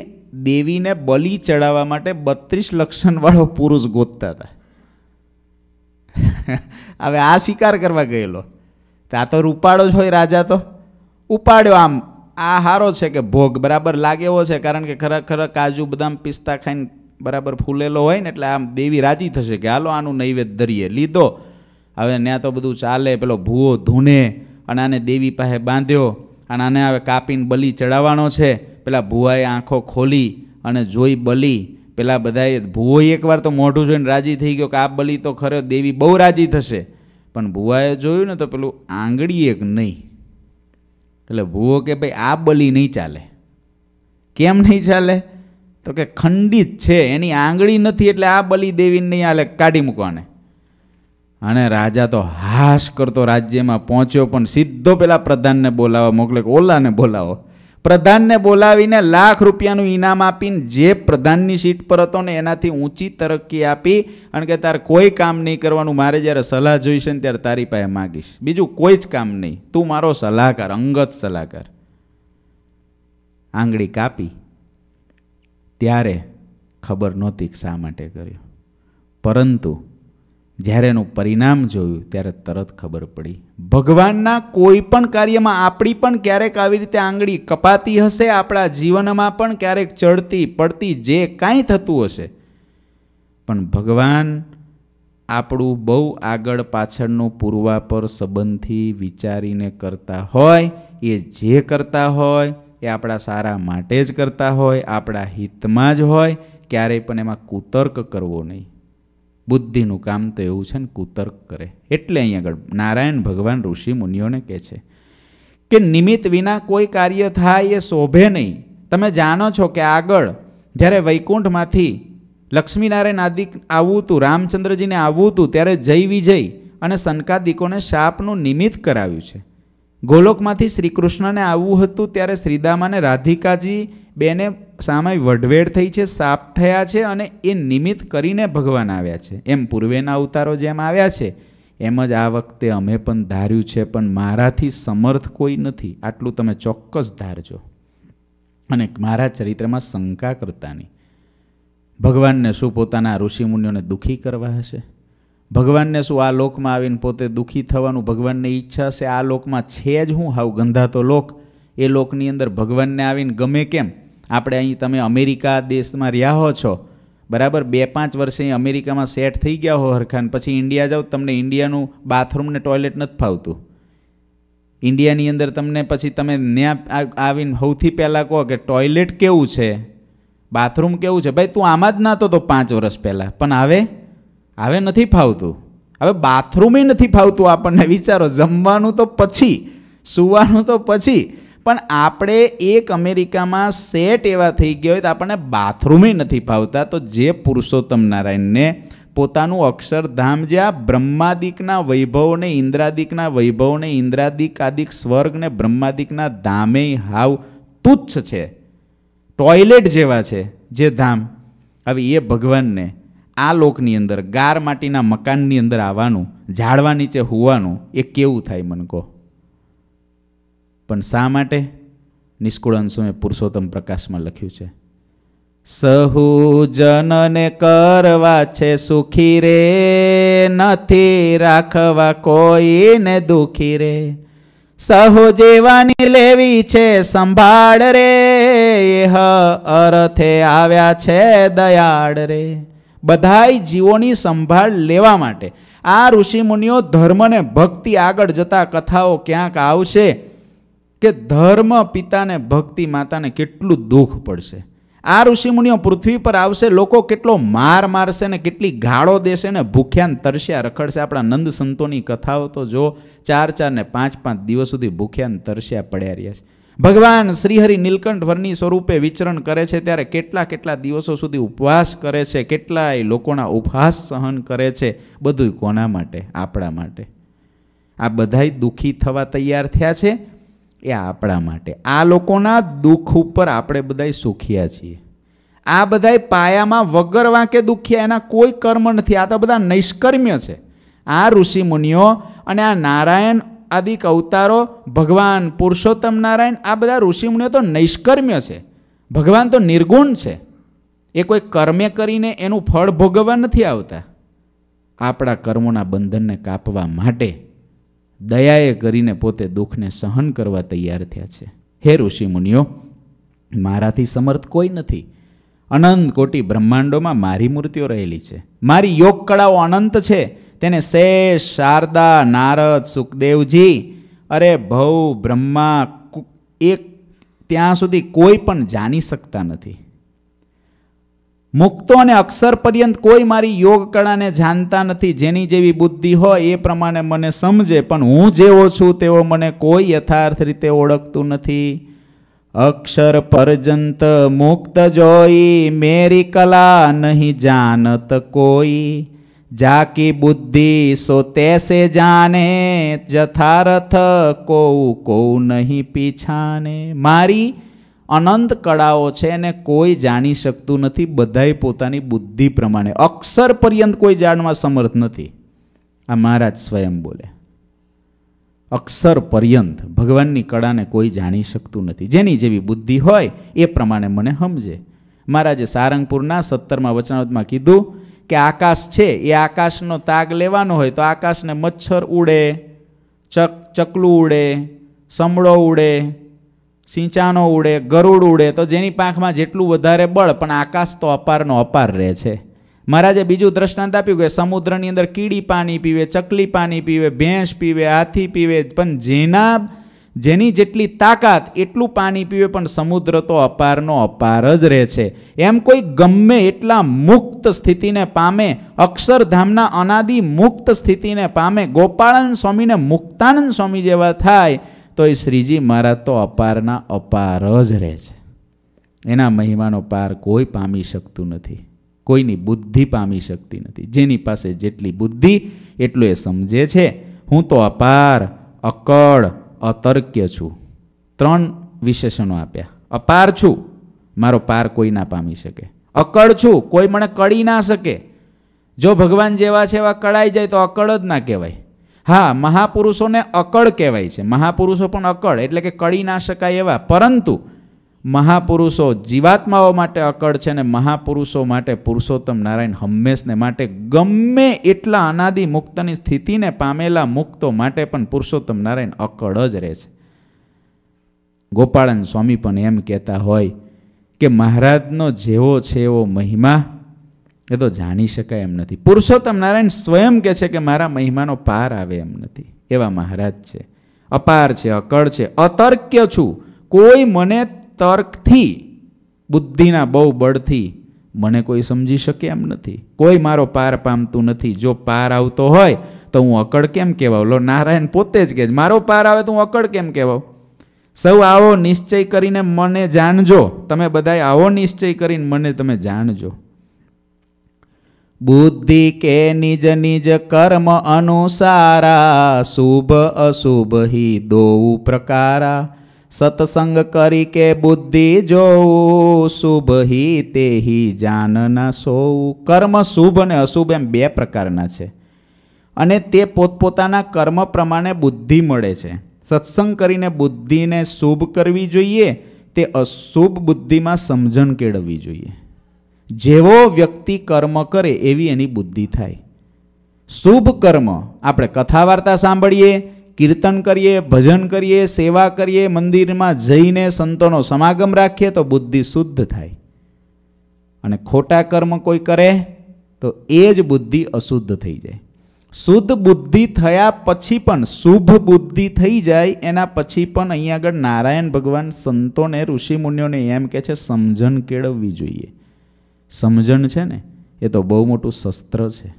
દેવીને બલી ચડાવવા માટે બત્રીસ લક્ષણવાળો પુરુષ ગોતતા હતા હવે આ શિકાર કરવા ગયેલો આ તો રૂપાળો જ હોય રાજા તો ઉપાડ્યો આમ આ હારો છે કે ભોગ બરાબર લાગેવો છે કારણ કે ખરેખર કાજુ બદામ પિસ્તા ખાઈને બરાબર ફૂલેલો હોય ને એટલે આમ દેવી રાજી થશે કે હાલો આનું નૈવેદ્ય ધરીએ લીધો હવે ત્યાં તો બધું ચાલે પેલો ભૂવો ધૂને અને આને દેવી પાસે બાંધ્યો અને આને હવે કાપીને બલી ચડાવવાનો છે પેલા ભૂવાએ આંખો ખોલી અને જોઈ બલી પેલા બધાએ ભૂવોએ એકવાર તો મોઢું જોઈને રાજી થઈ ગયો કે આ બલિ તો ખરો દેવી બહુ રાજી થશે પણ ભૂવાએ જોયું ને તો પેલું આંગળી એક નહીં એટલે ભૂવો કે ભાઈ આ બલી નહીં ચાલે કેમ નહીં ચાલે તો કે ખંડિત છે એની આંગળી નથી એટલે આ બલિદેવીને નહીં આલે કાઢી મૂકવાને અને રાજા તો હાશ કરતો રાજ્યમાં પહોંચ્યો પણ સીધો પેલા પ્રધાનને બોલાવવા મોકલે ઓલાને બોલાવો પ્રધાનને બોલાવીને લાખ રૂપિયાનું ઇનામ આપીને જે પ્રધાનની સીટ પર હતો ને એનાથી ઊંચી તરક્કી આપી અને કે તારે કોઈ કામ નહીં કરવાનું મારે જ્યારે સલાહ જોઈશે ને ત્યારે તારી પાસે માગીશ બીજું કોઈ જ કામ નહીં તું મારો સલાહકાર અંગત સલાહકાર આંગળી કાપી ત્યારે ખબર નહોતી શા માટે કર્યું પરંતુ જ્યારે એનું પરિણામ જોયું ત્યારે તરત ખબર પડી ભગવાનના કોઈ પણ કાર્યમાં આપણી પણ ક્યારેક આવી રીતે આંગળી કપાતી હશે આપણા જીવનમાં પણ ક્યારેક ચડતી પડતી જે કાંઈ થતું હશે પણ ભગવાન આપણું બહુ આગળ પાછળનું પૂર્વાપર સંબંધથી વિચારીને કરતા હોય એ જે કરતા હોય એ આપણા સારા માટે જ કરતા હોય આપણા હિતમાં જ હોય ક્યારેય પણ એમાં કુતર્ક કરવો નહીં બુદ્ધિનું કામ તો એવું છે ને કુતર્ક કરે એટલે અહીં આગળ નારાયણ ભગવાન ઋષિ મુનિઓને કહે છે કે નિમિત્ત વિના કોઈ કાર્ય થાય એ શોભે નહીં તમે જાણો છો કે આગળ જ્યારે વૈકુંઠમાંથી લક્ષ્મીનારાયણ આદિ આવવું હતું રામચંદ્રજીને આવવું હતું ત્યારે જય વિજય અને સનકાદિકોને શાપનું નિમિત્ત કરાવ્યું છે ગોલોકમાંથી શ્રી કૃષ્ણને આવવું હતું ત્યારે શ્રીદામાને રાધિકાજી બેને સામે વઢવેડ થઈ છે સાપ થયા છે અને એ નિમિત્ત કરીને ભગવાન આવ્યા છે એમ પૂર્વેના અવતારો જેમ આવ્યા છે એમ જ આ વખતે અમે પણ ધાર્યું છે પણ મારાથી સમર્થ કોઈ નથી આટલું તમે ચોક્કસ ધારજો અને મારા ચરિત્રમાં શંકા કરતાની ભગવાનને શું પોતાના ઋષિમુનિઓને દુઃખી કરવા હશે ભગવાનને શું આ લોકમાં આવીને પોતે દુઃખી થવાનું ભગવાનની ઈચ્છા છે આ લોકમાં છે જ હું હાવ ગંધાતો લોક એ લોકની અંદર ભગવાનને આવીને ગમે કેમ આપણે અહીં તમે અમેરિકા દેશમાં રહ્યા હો છો બરાબર બે પાંચ વર્ષે અમેરિકામાં સેટ થઈ ગયા હો હરખાન પછી ઇન્ડિયા જાઓ તમને ઇન્ડિયાનું બાથરૂમ ને ટોયલેટ નથી ફાવતું ઇન્ડિયાની અંદર તમને પછી તમે ત્યાં આવીને સૌથી પહેલાં કહો કે ટોયલેટ કેવું છે બાથરૂમ કેવું છે ભાઈ તું આમાં જ નાતો તો પાંચ વર્ષ પહેલાં પણ હવે હવે નથી ફાવતું હવે બાથરૂમે નથી ફાવતું આપણને વિચારો જમવાનું તો પછી સુવાનું તો પછી પણ આપણે એક અમેરિકામાં સેટ એવા થઈ ગયા હોય તો આપણને બાથરૂમે નથી ફાવતા તો જે પુરુષોત્તમ નારાયણને પોતાનું અક્ષરધામ જે આ બ્રહ્માદિકના વૈભવને ઇન્દ્રાદિકના વૈભવને ઇન્દ્રાદિક આદિક સ્વર્ગને બ્રહ્માદિકના ધામે હાવ તુચ્છ છે ટોયલેટ જેવા છે જે ધામ હવે એ ભગવાનને આ લોકની અંદર ગાર માટીના મકાનની અંદર આવવાનું ઝાડવા નીચે હોવાનું એ કેવું થાય મન કહો પણ શા માટે નિષ્કુળ અંશુએ પુરુષોત્તમ પ્રકાશમાં લખ્યું છે સહુજનને કરવા છે સુખી રે નથી રાખવા કોઈને દુખી રે સહો જેવાની લેવી છે સંભાળ રે એ અરથે આવ્યા છે દયાળ રે બધાય જીવોની સંભાળ લેવા માટે આ ઋષિમુનિઓ ધર્મને ભક્તિ આગળ જતા કથાઓ ક્યાંક આવશે કે ધર્મ પિતાને ભક્તિ માતાને કેટલું દુઃખ પડશે આ ઋષિમુનિઓ પૃથ્વી પર આવશે લોકો કેટલો માર મારશે ને કેટલી ગાળો દેશે ને ભૂખ્યાન તરસ્યા રખડશે આપણા નંદ સંતોની કથાઓ તો જો ચાર ચાર ને પાંચ પાંચ દિવસ સુધી ભૂખ્યાન તરસ્યા પડ્યા રહ્યા છે ભગવાન શ્રીહરિ નીલકંઠ વરની સ્વરૂપે વિચરણ કરે છે ત્યારે કેટલા કેટલા દિવસો સુધી ઉપવાસ કરે છે કેટલાય લોકોના ઉપવાસ સહન કરે છે બધું કોના માટે આપણા માટે આ બધાય દુઃખી થવા તૈયાર થયા છે એ આપણા માટે આ લોકોના દુઃખ ઉપર આપણે બધાય સુખિયા છીએ આ બધાય પાયામાં વગર વાંકે દુખ્યા એના કોઈ કર્મ નથી આ તો બધા નૈષ્કર્મ્ય છે આ ઋષિમુનિઓ અને આ નારાયણ આદિક અવતારો ભગવાન પુરુષોત્તમ નારાયણ આ બધા ઋષિમુનિઓ તો નૈષ્કર્મ્ય છે ભગવાન તો નિર્ગુણ છે એ કોઈ કર્મે કરીને એનું ફળ ભોગવવા નથી આવતા આપણા કર્મોના બંધનને કાપવા માટે દયાએ કરીને પોતે દુઃખને સહન કરવા તૈયાર થયા છે હે ઋષિમુનિઓ મારાથી સમર્થ કોઈ નથી અનંત કોટી બ્રહ્માંડોમાં મારી મૂર્તિઓ રહેલી છે મારી યોગ કળાઓ અનંત છે તેને શેષ શારદા નારદ સુખદેવજી અરે ભવ બ્રહ્મા એક ત્યાં સુધી કોઈ પણ જાણી શકતા નથી મુક્તો અને અક્ષર પર્યંત કોઈ મારી યોગ કળાને જાણતા નથી જેની જેવી બુદ્ધિ હોય એ પ્રમાણે મને સમજે પણ હું જેવો છું તેવો મને કોઈ યથાર્થ રીતે ઓળખતું નથી અક્ષર પર્યંત મુક્ત જોઈ મેરી કલા નહીં જાનત કોઈ જાકી બુદ્ધિ સો તેસે जाने જથારથ को को નહીં પીછાને મારી અનંત કળાઓ છે એને કોઈ જાણી શકતું નથી બધાએ પોતાની બુદ્ધિ પ્રમાણે અક્ષર પર્યંત કોઈ જાણવા સમર્થ નથી આ મહારાજ સ્વયં બોલે અક્ષર પર્યંત ભગવાનની કળાને કોઈ જાણી શકતું નથી જેની જેવી બુદ્ધિ હોય એ પ્રમાણે મને સમજે મહારાજે સારંગપુરના સત્તરમાં વચનાવતમાં કીધું કે આકાશ છે એ આકાશનો તાગ લેવાનો હોય તો આકાશને મચ્છર ઉડે ચક ચકલું ઉડે સમળો ઉડે સિંચાનો ઉડે ગરુડ ઉડે તો જેની પાંખમાં જેટલું વધારે બળ પણ આકાશ તો અપારનો અપાર રહે છે મહારાજે બીજું દ્રષ્ટાંત આપ્યું કે સમુદ્રની અંદર કીડી પાણી પીવે ચકલી પાણી પીવે ભેંસ પીવે હાથી પીવે પણ જેના જેની જેટલી તાકાત એટલું પાણી પીવે પણ સમુદ્ર તો અપારનો અપાર જ રહે છે એમ કોઈ ગમે એટલા મુક્ત સ્થિતિને પામે અક્ષરધામના અનાદિ મુક્ત સ્થિતિને પામે ગોપાળાનંદ સ્વામીને મુક્તાનંદ સ્વામી જેવા થાય તો એ શ્રીજી મહારાજ તો અપારના અપાર જ રહે છે એના મહિમાનો પાર કોઈ પામી શકતું નથી કોઈની બુદ્ધિ પામી શકતી નથી જેની પાસે જેટલી બુદ્ધિ એટલું એ સમજે છે હું તો અપાર અકળ અતર્ક્ય છું ત્રણ વિશેષણો આપ્યા અપાર છું મારો પાર કોઈ ના પામી શકે અકળ છું કોઈ મને કળી ના શકે જો ભગવાન જેવા છે એવા કળાઈ જાય તો અકળ જ ના કહેવાય હા મહાપુરુષોને અકળ કહેવાય છે મહાપુરુષો પણ અકળ એટલે કે કળી ના શકાય એવા પરંતુ મહાપુરુષો જીવાત્માઓ માટે અકળ છે ને મહાપુરુષો માટે પુરુષોત્તમ નારાયણ હંમેશને માટે ગમે એટલા અનાદિ મુક્તની સ્થિતિને પામેલા મુક્તો માટે પણ પુરુષોત્તમ નારાયણ અકળ જ રહે છે ગોપાળન સ્વામી પણ એમ કહેતા હોય કે મહારાજનો જેવો છે એવો મહિમા એ તો જાણી શકાય એમ નથી પુરુષોત્તમ નારાયણ સ્વયં કહે છે કે મારા મહિમાનો પાર આવે એમ નથી એવા મહારાજ છે અપાર છે અકળ છે અતર્ક્ય છું કોઈ મને તર્કથી બુદ્ધિના બહુ બળથી મને કોઈ સમજી શકે એમ નથી કોઈ મારો પાર પામતું નથી જો પાર આવતો હોય તો હું અકડ કેમ કહેવાઉં લો નારાયણ પોતે જ કહે મારો પાર આવે તો હું અકડ કેમ કહેવાઉં સૌ આવો નિશ્ચય કરીને મને જાણજો તમે બધાએ આવો નિશ્ચય કરીને મને તમે જાણજો બુદ્ધિ કે નિજ નિજ કર્મ અનુસારા શુભ અશુભ હિ દોઉ પ્રકારા સત્સંગ કરી કે બુદ્ધિ જોવું શુભહી તેહી જાનના સોવું કર્મ શુભ અને અશુભ એમ બે પ્રકારના છે અને તે પોતપોતાના કર્મ પ્રમાણે બુદ્ધિ મળે છે સત્સંગ કરીને બુદ્ધિને શુભ કરવી જોઈએ તે અશુભ બુદ્ધિમાં સમજણ કેળવવી જોઈએ જેવો વ્યક્તિ કર્મ કરે એવી એની બુદ્ધિ થાય શુભ કર્મ આપણે કથા વાર્તા સાંભળીએ કીર્તન કરીએ ભજન કરીએ સેવા કરીએ મંદિરમાં જઈને સંતોનો સમાગમ રાખીએ તો બુદ્ધિ શુદ્ધ થાય અને ખોટા કર્મ કોઈ કરે તો એ જ બુદ્ધિ અશુદ્ધ થઈ જાય શુદ્ધ બુદ્ધિ થયા પછી પણ શુભ બુદ્ધિ થઈ જાય એના પછી પણ અહીં આગળ નારાયણ ભગવાન સંતોને ઋષિમુનિઓને એમ કહે છે સમજણ કેળવવી જોઈએ સમજણ છે ને એ તો બહુ મોટું શસ્ત્ર છે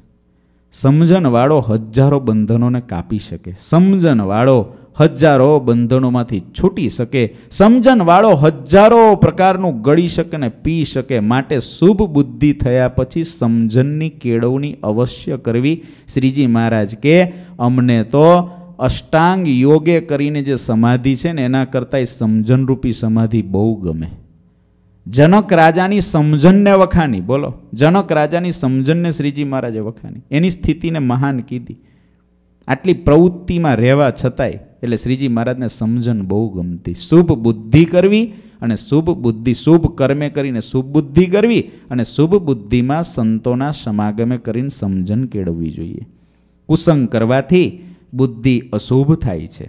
સમજણવાળો હજારો બંધનોને કાપી શકે સમજણવાળો હજારો બંધનોમાંથી છૂટી શકે સમજણવાળો હજારો પ્રકારનું ગળી શકે ને પી શકે માટે શુભ બુદ્ધિ થયા પછી સમજણની કેળવણી અવશ્ય કરવી શ્રીજી મહારાજ કે અમને તો અષ્ટાંગ યોગે કરીને જે સમાધિ છે ને એના કરતાં એ સમજણરૂપી સમાધિ બહુ ગમે જનક રાજાની સમજણને વખાણી બોલો જનક રાજાની સમજણને શ્રીજી મહારાજે વખાણી એની સ્થિતિને મહાન કીધી આટલી પ્રવૃત્તિમાં રહેવા છતાંય એટલે શ્રીજી મહારાજને સમજણ બહુ ગમતી શુભ બુદ્ધિ કરવી અને શુભ બુદ્ધિ શુભ કર્મે કરીને શુભ બુદ્ધિ કરવી અને શુભ બુદ્ધિમાં સંતોના સમાગમે કરીને સમજણ કેળવવી જોઈએ કુસંગ કરવાથી બુદ્ધિ અશુભ થાય છે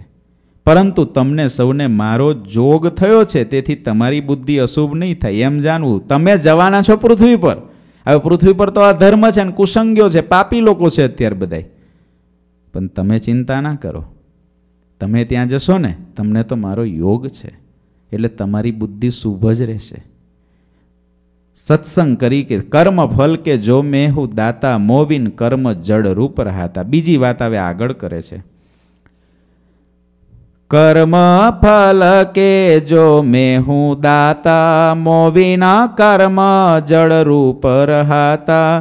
પરંતુ તમને સૌને મારો જોગ થયો છે તેથી તમારી બુદ્ધિ અશુભ નહીં થાય એમ જાણવું તમે જવાના છો પૃથ્વી પર હવે પૃથ્વી પર તો આ ધર્મ છે અને કુસંગ્યો છે પાપી લોકો છે અત્યારે બધાય પણ તમે ચિંતા ના કરો તમે ત્યાં જશો ને તમને તો મારો યોગ છે એટલે તમારી બુદ્ધિ શુભ જ રહેશે સત્સંગ કરી કે કર્મ ફલ કે જો મેં હું દાતા મોવિન કર્મ જડ રૂપ રહાતા બીજી વાત હવે આગળ કરે છે કર્મ ફલ કે જો મેં હું દાતા મો મોવિના કર્મ જળ જળરૂપ રહાતા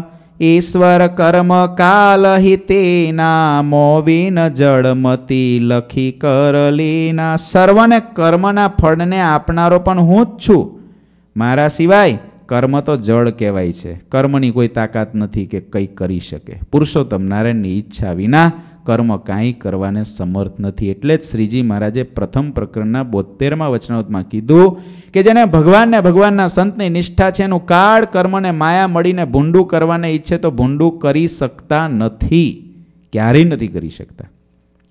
ઈશ્વર કર્મ કાલ હિતેના મોવિન જળમતી લખી કરલીના સર્વને કર્મના ફળને આપનારો પણ હું જ છું મારા સિવાય કર્મ તો જળ કહેવાય છે કર્મની કોઈ તાકાત નથી કે કંઈ કરી શકે પુરુષોત્તમ નારાયણની ઈચ્છા વિના કર્મ કાંઈ કરવાને સમર્થ નથી એટલે જ શ્રીજી મહારાજે પ્રથમ પ્રકરણના બોતેરમાં વચનાવતમાં કીધું કે જેને ભગવાનને ભગવાનના સંતની નિષ્ઠા છે એનું કાળ કર્મને માયા મળીને ભૂંડું કરવાને ઈચ્છે તો ભૂંડું કરી શકતા નથી ક્યારેય નથી કરી શકતા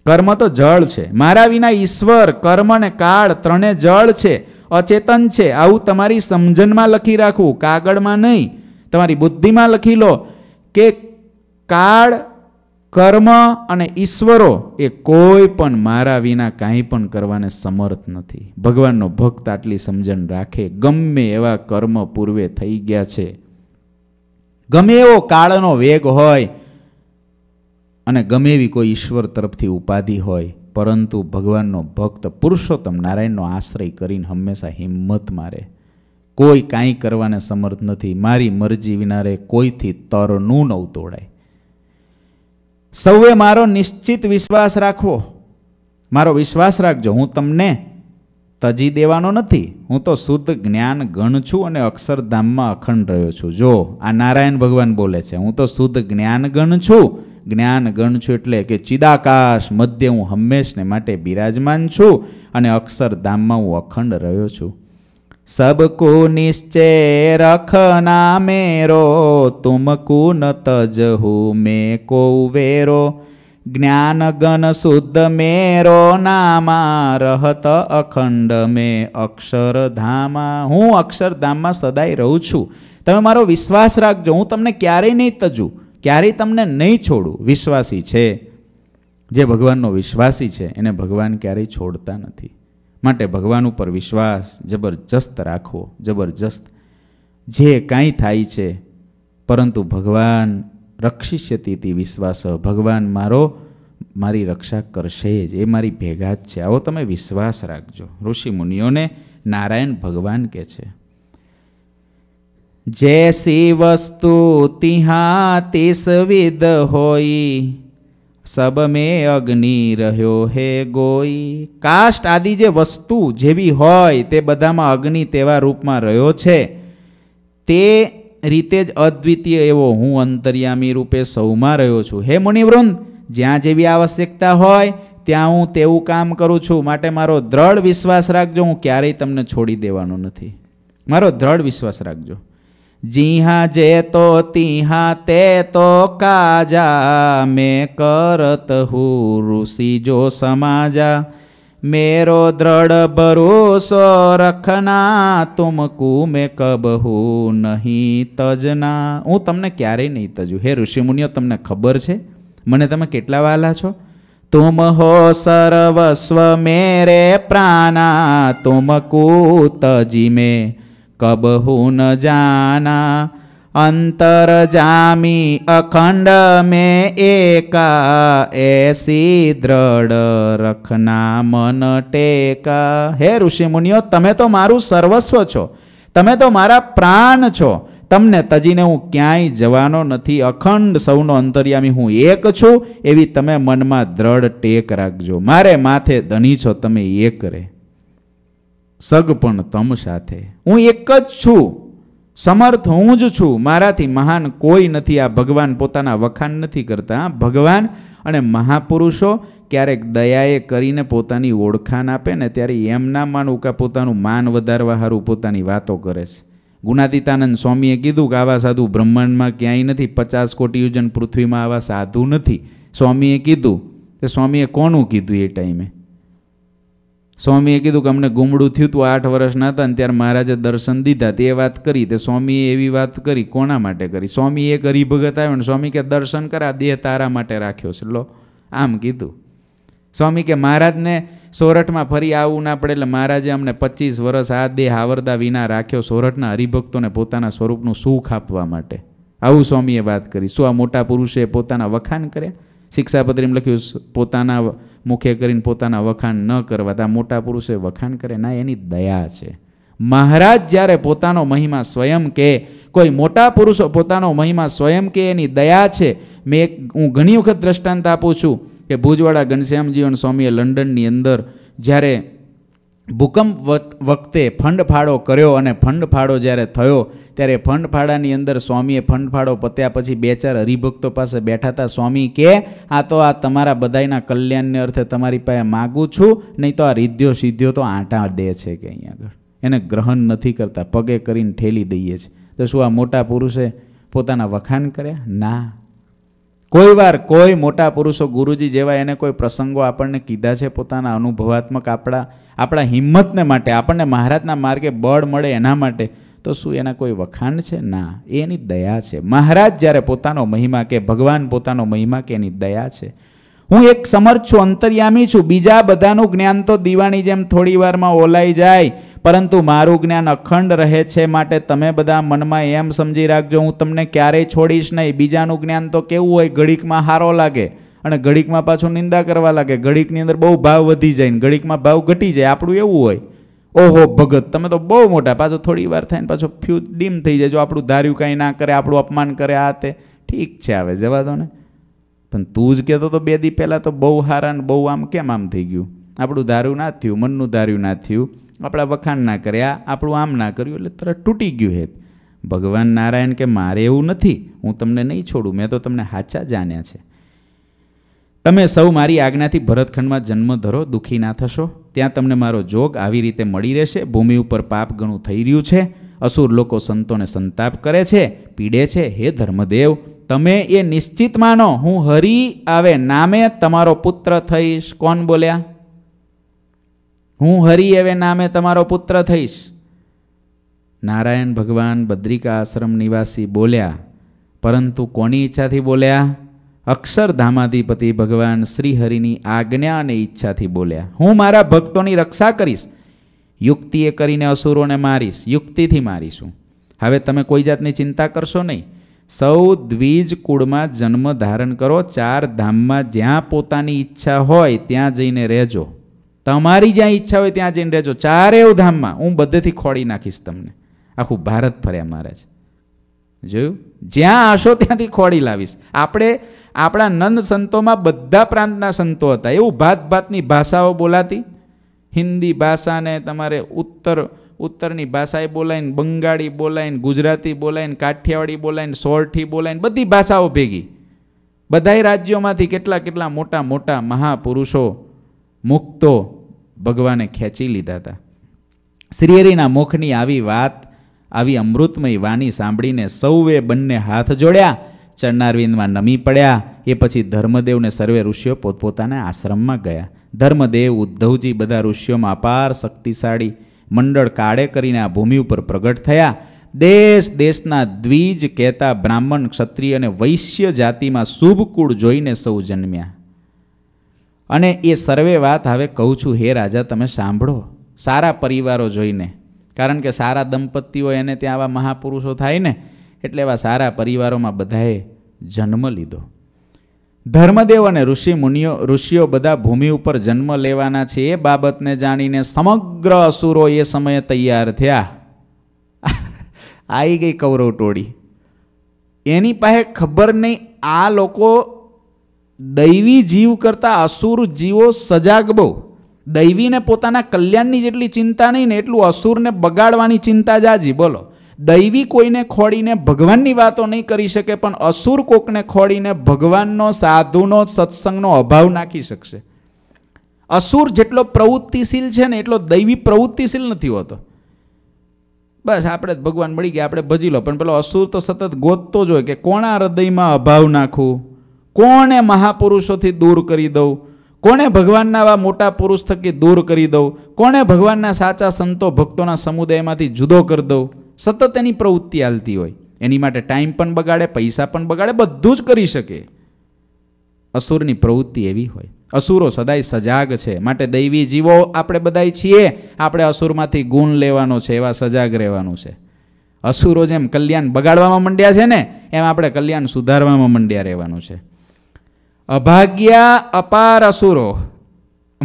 કર્મ તો જળ છે મારા વિના ઈશ્વર કર્મ અને કાળ ત્રણે જળ છે અચેતન છે આવું તમારી સમજણમાં લખી રાખવું કાગળમાં નહીં તમારી બુદ્ધિમાં લખી લો કે કાળ કર્મ અને ઈશ્વરો એ કોઈ પણ મારા વિના કાંઈ પણ કરવાને સમર્થ નથી ભગવાનનો ભક્ત આટલી સમજણ રાખે ગમે એવા કર્મ પૂર્વે થઈ ગયા છે ગમે એવો કાળનો વેગ હોય અને ગમે એવી કોઈ ઈશ્વર તરફથી ઉપાધિ હોય પરંતુ ભગવાનનો ભક્ત પુરુષોત્તમ નારાયણનો આશ્રય કરીને હંમેશા હિંમત મારે કોઈ કાંઈ કરવાને સમર્થ નથી મારી મરજી વિના રે કોઈથી તરનું ન તોડાય સૌએ મારો નિશ્ચિત વિશ્વાસ રાખવો મારો વિશ્વાસ રાખજો હું તમને તજી દેવાનો નથી હું તો શુદ્ધ જ્ઞાન ગણ છું અને અક્ષરધામમાં અખંડ રહ્યો છું જો આ નારાયણ ભગવાન બોલે છે હું તો શુદ્ધ જ્ઞાન ગણ છું જ્ઞાન ગણ છું એટલે કે ચિદાકાશ મધ્ય હું હંમેશને માટે બિરાજમાન છું અને અક્ષરધામમાં હું અખંડ રહ્યો છું सबको निश्चय रखना मेरो तुमकु न तजहु मे को वेरो ज्ञान गण शुद्ध मेरो नामा રહત અખંડ મેં અક્ષરધામમાં હું અક્ષરધામમાં સદાય રહું છું તમે મારો વિશ્વાસ રાખજો હું તમને ક્યારેય નહીં તજું ક્યારેય તમને નહીં છોડું વિશ્વાસી છે જે ભગવાનનો વિશ્વાસી છે એને ભગવાન ક્યારેય છોડતા નથી માટે ભગવાન ઉપર વિશ્વાસ જબરજસ્ત રાખવો જબરજસ્ત જે કાંઈ થાય છે પરંતુ ભગવાન રક્ષિષ્યતીથી વિશ્વાસ ભગવાન મારો મારી રક્ષા કરશે જ એ મારી ભેગા જ છે આવો તમે વિશ્વાસ રાખજો ઋષિ મુનિઓને નારાયણ ભગવાન કહે છે જૈસી વસ્તુ તિહા તિસ વિદ હોય સબ મે અગ્નિ રહ્યો હે ગોઈ કાષ્ટ આદિ જે વસ્તુ જેવી હોય તે બધામાં અગ્નિ તેવા રૂપમાં રહ્યો છે તે રીતે જ અદ્વિતીય એવો હું અંતર્યામી રૂપે સૌમાં રહ્યો છું હે મુનિવૃંદ જ્યાં જેવી આવશ્યકતા હોય ત્યાં હું તેવું કામ કરું છું માટે મારો દ્રઢ વિશ્વાસ રાખજો હું ક્યારેય તમને છોડી દેવાનો નથી મારો દ્રઢ વિશ્વાસ રાખજો जिहाँ જે તો तिहाँ તે તો કાજા मैं करत हूँ ऋषि जो समाजा मेरो दृढ़ भरोसो रखना तुमकू મેં કબહુ નહીં તજના હું તમને ક્યારેય નહીં તજું હે ઋષિમુનિઓ તમને ખબર છે મને તમે કેટલા વાલા છો તુમ હો સર્વસ્વ મેરે પ્રાણા તુમકુ તજી મેં કબહુ ન જાના અંતર જામી અખંડ મેં એકા એસી દ્રઢ રખના મન ટેકા હે ઋષિ મુનિઓ તમે તો મારું સર્વસ્વ છો તમે તો મારા પ્રાણ છો તમને તજીને હું ક્યાંય જવાનો નથી અખંડ સૌનો અંતર્યામી હું એક છું એવી તમે મનમાં દ્રઢ ટેક રાખજો મારે માથે ધણી છો તમે એક રહે સગ પણ તમ સાથે હું એક જ છું સમર્થ હું જ છું મારાથી મહાન કોઈ નથી આ ભગવાન પોતાના વખાણ નથી કરતા ભગવાન અને મહાપુરુષો ક્યારેક દયાએ કરીને પોતાની ઓળખાણ આપે ને ત્યારે એમ ના માનવું કે પોતાનું માન વધારવા સારું પોતાની વાતો કરે છે ગુણાદિતાનંદ સ્વામીએ કીધું કે આવા સાધુ બ્રહ્માંડમાં ક્યાંય નથી પચાસ કોટી યુજન પૃથ્વીમાં આવા સાધુ નથી સ્વામીએ કીધું તે સ્વામીએ કોનું કીધું એ ટાઈમે સ્વામીએ કીધું કે અમને ગુમડું થયું હતું આઠ વર્ષના હતા અને ત્યારે મહારાજે દર્શન દીધા તે વાત કરી તે સ્વામીએ એવી વાત કરી કોના માટે કરી સ્વામી એક હરિભગત આવ્યો ને સ્વામી કે દર્શન કરા દેહ તારા માટે રાખ્યો છે લો આમ કીધું સ્વામી કે મહારાજને સોરઠમાં ફરી આવવું ના પડે એટલે મહારાજે અમને પચીસ વર્ષ આ દેહ આવરદા વિના રાખ્યો સોરઠના હરિભક્તોને પોતાના સ્વરૂપનું સુખ આપવા માટે આવું સ્વામીએ વાત કરી શું આ મોટા પુરુષે પોતાના વખાણ કર્યા શિક્ષાપત્રી લખ્યું પોતાના મુખે કરીને પોતાના વખાણ ન કરવા ત્યાં મોટા પુરુષે વખાણ કરે ના એની દયા છે મહારાજ જ્યારે પોતાનો મહિમા સ્વયં કે કોઈ મોટા પુરુષો પોતાનો મહિમા સ્વયં કે એની દયા છે મેં એક હું ઘણી વખત દ્રષ્ટાંત આપું છું કે ભુજવાડા ઘનશ્યામજીવન સ્વામીએ લંડનની અંદર જ્યારે ભૂકંપ વખતે ફંડફાળો કર્યો અને ફંડફાળો જ્યારે થયો ત્યારે ફંડફાળાની અંદર સ્વામીએ ફંડફાળો પત્યા પછી બે ચાર હરિભક્તો પાસે બેઠા હતા સ્વામી કે આ તો આ તમારા બધાના કલ્યાણને અર્થે તમારી પાસે માગું છું નહીં તો આ રીધ્યો સીધ્યો તો આંટા દે છે કે અહીંયા આગળ એને ગ્રહણ નથી કરતા પગે કરીને ઠેલી દઈએ છીએ તો શું આ મોટા પુરુષે પોતાના વખાણ કર્યા ના કોઈ વાર કોઈ મોટા પુરુષો ગુરુજી જેવા એને કોઈ પ્રસંગો આપણને કીધા છે પોતાના અનુભવાત્મક આપણા આપણા હિંમતને માટે આપણને મહારાજના માર્ગે બળ મળે એના માટે તો શું એના કોઈ વખાણ છે ના એની દયા છે મહારાજ જ્યારે પોતાનો મહિમા કે ભગવાન પોતાનો મહિમા કે એની દયા છે હું એક સમર્થ છું અંતર્યામી છું બીજા બધાનું જ્ઞાન તો દીવાની જેમ થોડી વારમાં ઓલાઈ જાય પરંતુ મારું જ્ઞાન અખંડ રહે છે માટે તમે બધા મનમાં એમ સમજી રાખજો હું તમને ક્યારેય છોડીશ નહીં બીજાનું જ્ઞાન તો કેવું હોય ઘડીકમાં હારો લાગે અને ઘડીકમાં પાછું નિંદા કરવા લાગે ઘડીકની અંદર બહુ ભાવ વધી જાય ને ઘડીકમાં ભાવ ઘટી જાય આપણું એવું હોય ઓહો ભગત તમે તો બહુ મોટા પાછો થોડી વાર થાય ને પાછો ફ્યુ ડીમ થઈ જાય જો આપણું ધાર્યું કાંઈ ના કરે આપણું અપમાન કરે આ તે ઠીક છે હવે જવા દો ને પણ તું જ કહેતો તો બે દી પહેલાં તો બહુ હારા ને બહુ આમ કેમ આમ થઈ ગયું આપણું ધાર્યું ના થયું મનનું ધાર્યું ના થયું આપણા વખાણ ના કર્યા આપણું આમ ના કર્યું એટલે તરત તૂટી ગયું હેત ભગવાન નારાયણ કે મારે એવું નથી હું તમને નહીં છોડું મેં તો તમને હાચા જાણ્યા છે તમે સૌ મારી આજ્ઞાથી ભરતખંડમાં જન્મ ધરો દુઃખી ના થશો ત્યાં તમને મારો જોગ આવી રીતે મળી રહેશે ભૂમિ ઉપર પાપ ઘણું થઈ રહ્યું છે અસુર લોકો સંતોને સંતાપ કરે છે પીડે છે હે ધર્મદેવ તમે એ નિશ્ચિત માનો હું હરી આવે નામે તમારો પુત્ર થઈશ કોણ બોલ્યા હું હરિ એવે નામે તમારો પુત્ર થઈશ નારાયણ ભગવાન બદ્રિકા આશ્રમ નિવાસી બોલ્યા પરંતુ કોની ઈચ્છાથી બોલ્યા અક્ષરધામાધિપતિ ભગવાન શ્રીહરિની આજ્ઞા અને ઈચ્છાથી બોલ્યા હું મારા ભક્તોની રક્ષા કરીશ યુક્તિએ કરીને અસુરોને મારીશ યુક્તિથી મારીશું હવે તમે કોઈ જાતની ચિંતા કરશો નહીં સૌ દ્વિજ કુળમાં જન્મ ધારણ કરો ચાર ધામમાં જ્યાં પોતાની ઈચ્છા હોય ત્યાં જઈને રહેજો તમારી જ્યાં ઈચ્છા હોય ત્યાં જઈને રહેજો ચારેવ ધામમાં હું બધેથી ખોળી નાખીશ તમને આખું ભારત ફર્યા મહારાજ જોયું જ્યાં આશો ત્યાંથી ખોળી લાવીશ આપણે આપણા નંદ સંતોમાં બધા પ્રાંતના સંતો હતા એવું ભાત ભાતની ભાષાઓ બોલાતી હિન્દી ભાષાને તમારે ઉત્તર ઉત્તરની ભાષાએ બોલાઈને બંગાળી બોલાઈને ગુજરાતી બોલાઈને કાઠિયાવાડી બોલાઈને સોરઠી બોલાઈને બધી ભાષાઓ ભેગી બધાય રાજ્યોમાંથી કેટલા કેટલા મોટા મોટા મહાપુરુષો મુક્તો ભગવાને ખેંચી લીધા હતા શ્રીહરિના મુખની આવી વાત આવી અમૃતમય વાણી સાંભળીને સૌએ બંને હાથ જોડ્યા ચરણારવિંદમાં નમી પડ્યા એ પછી ધર્મદેવને સર્વે ઋષિઓ પોતપોતાના આશ્રમમાં ગયા ધર્મદેવ ઉદ્ધવજી બધા ઋષિઓમાં અપાર શક્તિશાળી મંડળ કાળે કરીને આ ભૂમિ ઉપર પ્રગટ થયા દેશ દેશના દ્વિજ કહેતા બ્રાહ્મણ ક્ષત્રિય અને વૈશ્ય જાતિમાં શુભ કુળ જોઈને સૌ જન્મ્યા અને એ સર્વે વાત હવે કહું છું હે રાજા તમે સાંભળો સારા પરિવારો જોઈને કારણ કે સારા દંપતીઓ એને ત્યાં આવા મહાપુરુષો થાય ને એટલે એવા સારા પરિવારોમાં બધાએ જન્મ લીધો ધર્મદેવ અને ઋષિ મુનિઓ ઋષિઓ બધા ભૂમિ ઉપર જન્મ લેવાના છે એ બાબતને જાણીને સમગ્ર અસુરો એ સમયે તૈયાર થયા આવી ગઈ કૌરવ ટોળી એની પાસે ખબર નહીં આ લોકો દૈવી જીવ કરતાં અસુર જીવો સજાગ બહુ દૈવીને પોતાના કલ્યાણની જેટલી ચિંતા નહીં ને એટલું અસુરને બગાડવાની ચિંતા જાજી બોલો દૈવી કોઈને ખોડીને ભગવાનની વાતો નહીં કરી શકે પણ અસુર કોકને ખોડીને ભગવાનનો સાધુનો સત્સંગનો અભાવ નાખી શકશે અસુર જેટલો પ્રવૃત્તિશીલ છે ને એટલો દૈવી પ્રવૃત્તિશીલ નથી હોતો બસ આપણે ભગવાન મળી ગયા આપણે ભજી લો પણ પેલો અસુર તો સતત ગોતતો જ હોય કે કોણા હૃદયમાં અભાવ નાખવું કોણે મહાપુરુષોથી દૂર કરી દઉં કોણે ભગવાનના આવા મોટા પુરુષ થકી દૂર કરી દઉં કોણે ભગવાનના સાચા સંતો ભક્તોના સમુદાયમાંથી જુદો કરી દઉં સતત એની પ્રવૃત્તિ હાલતી હોય એની માટે ટાઈમ પણ બગાડે પૈસા પણ બગાડે બધું જ કરી શકે અસુરની પ્રવૃત્તિ એવી હોય અસુરો સદાય સજાગ છે માટે દૈવી જીવો આપણે બધાય છીએ આપણે અસુરમાંથી ગુણ લેવાનો છે એવા સજાગ રહેવાનું છે અસુરો જેમ કલ્યાણ બગાડવામાં મંડ્યા છે ને એમ આપણે કલ્યાણ સુધારવામાં મંડ્યા રહેવાનું છે અભાગ્યા અપાર અસુરો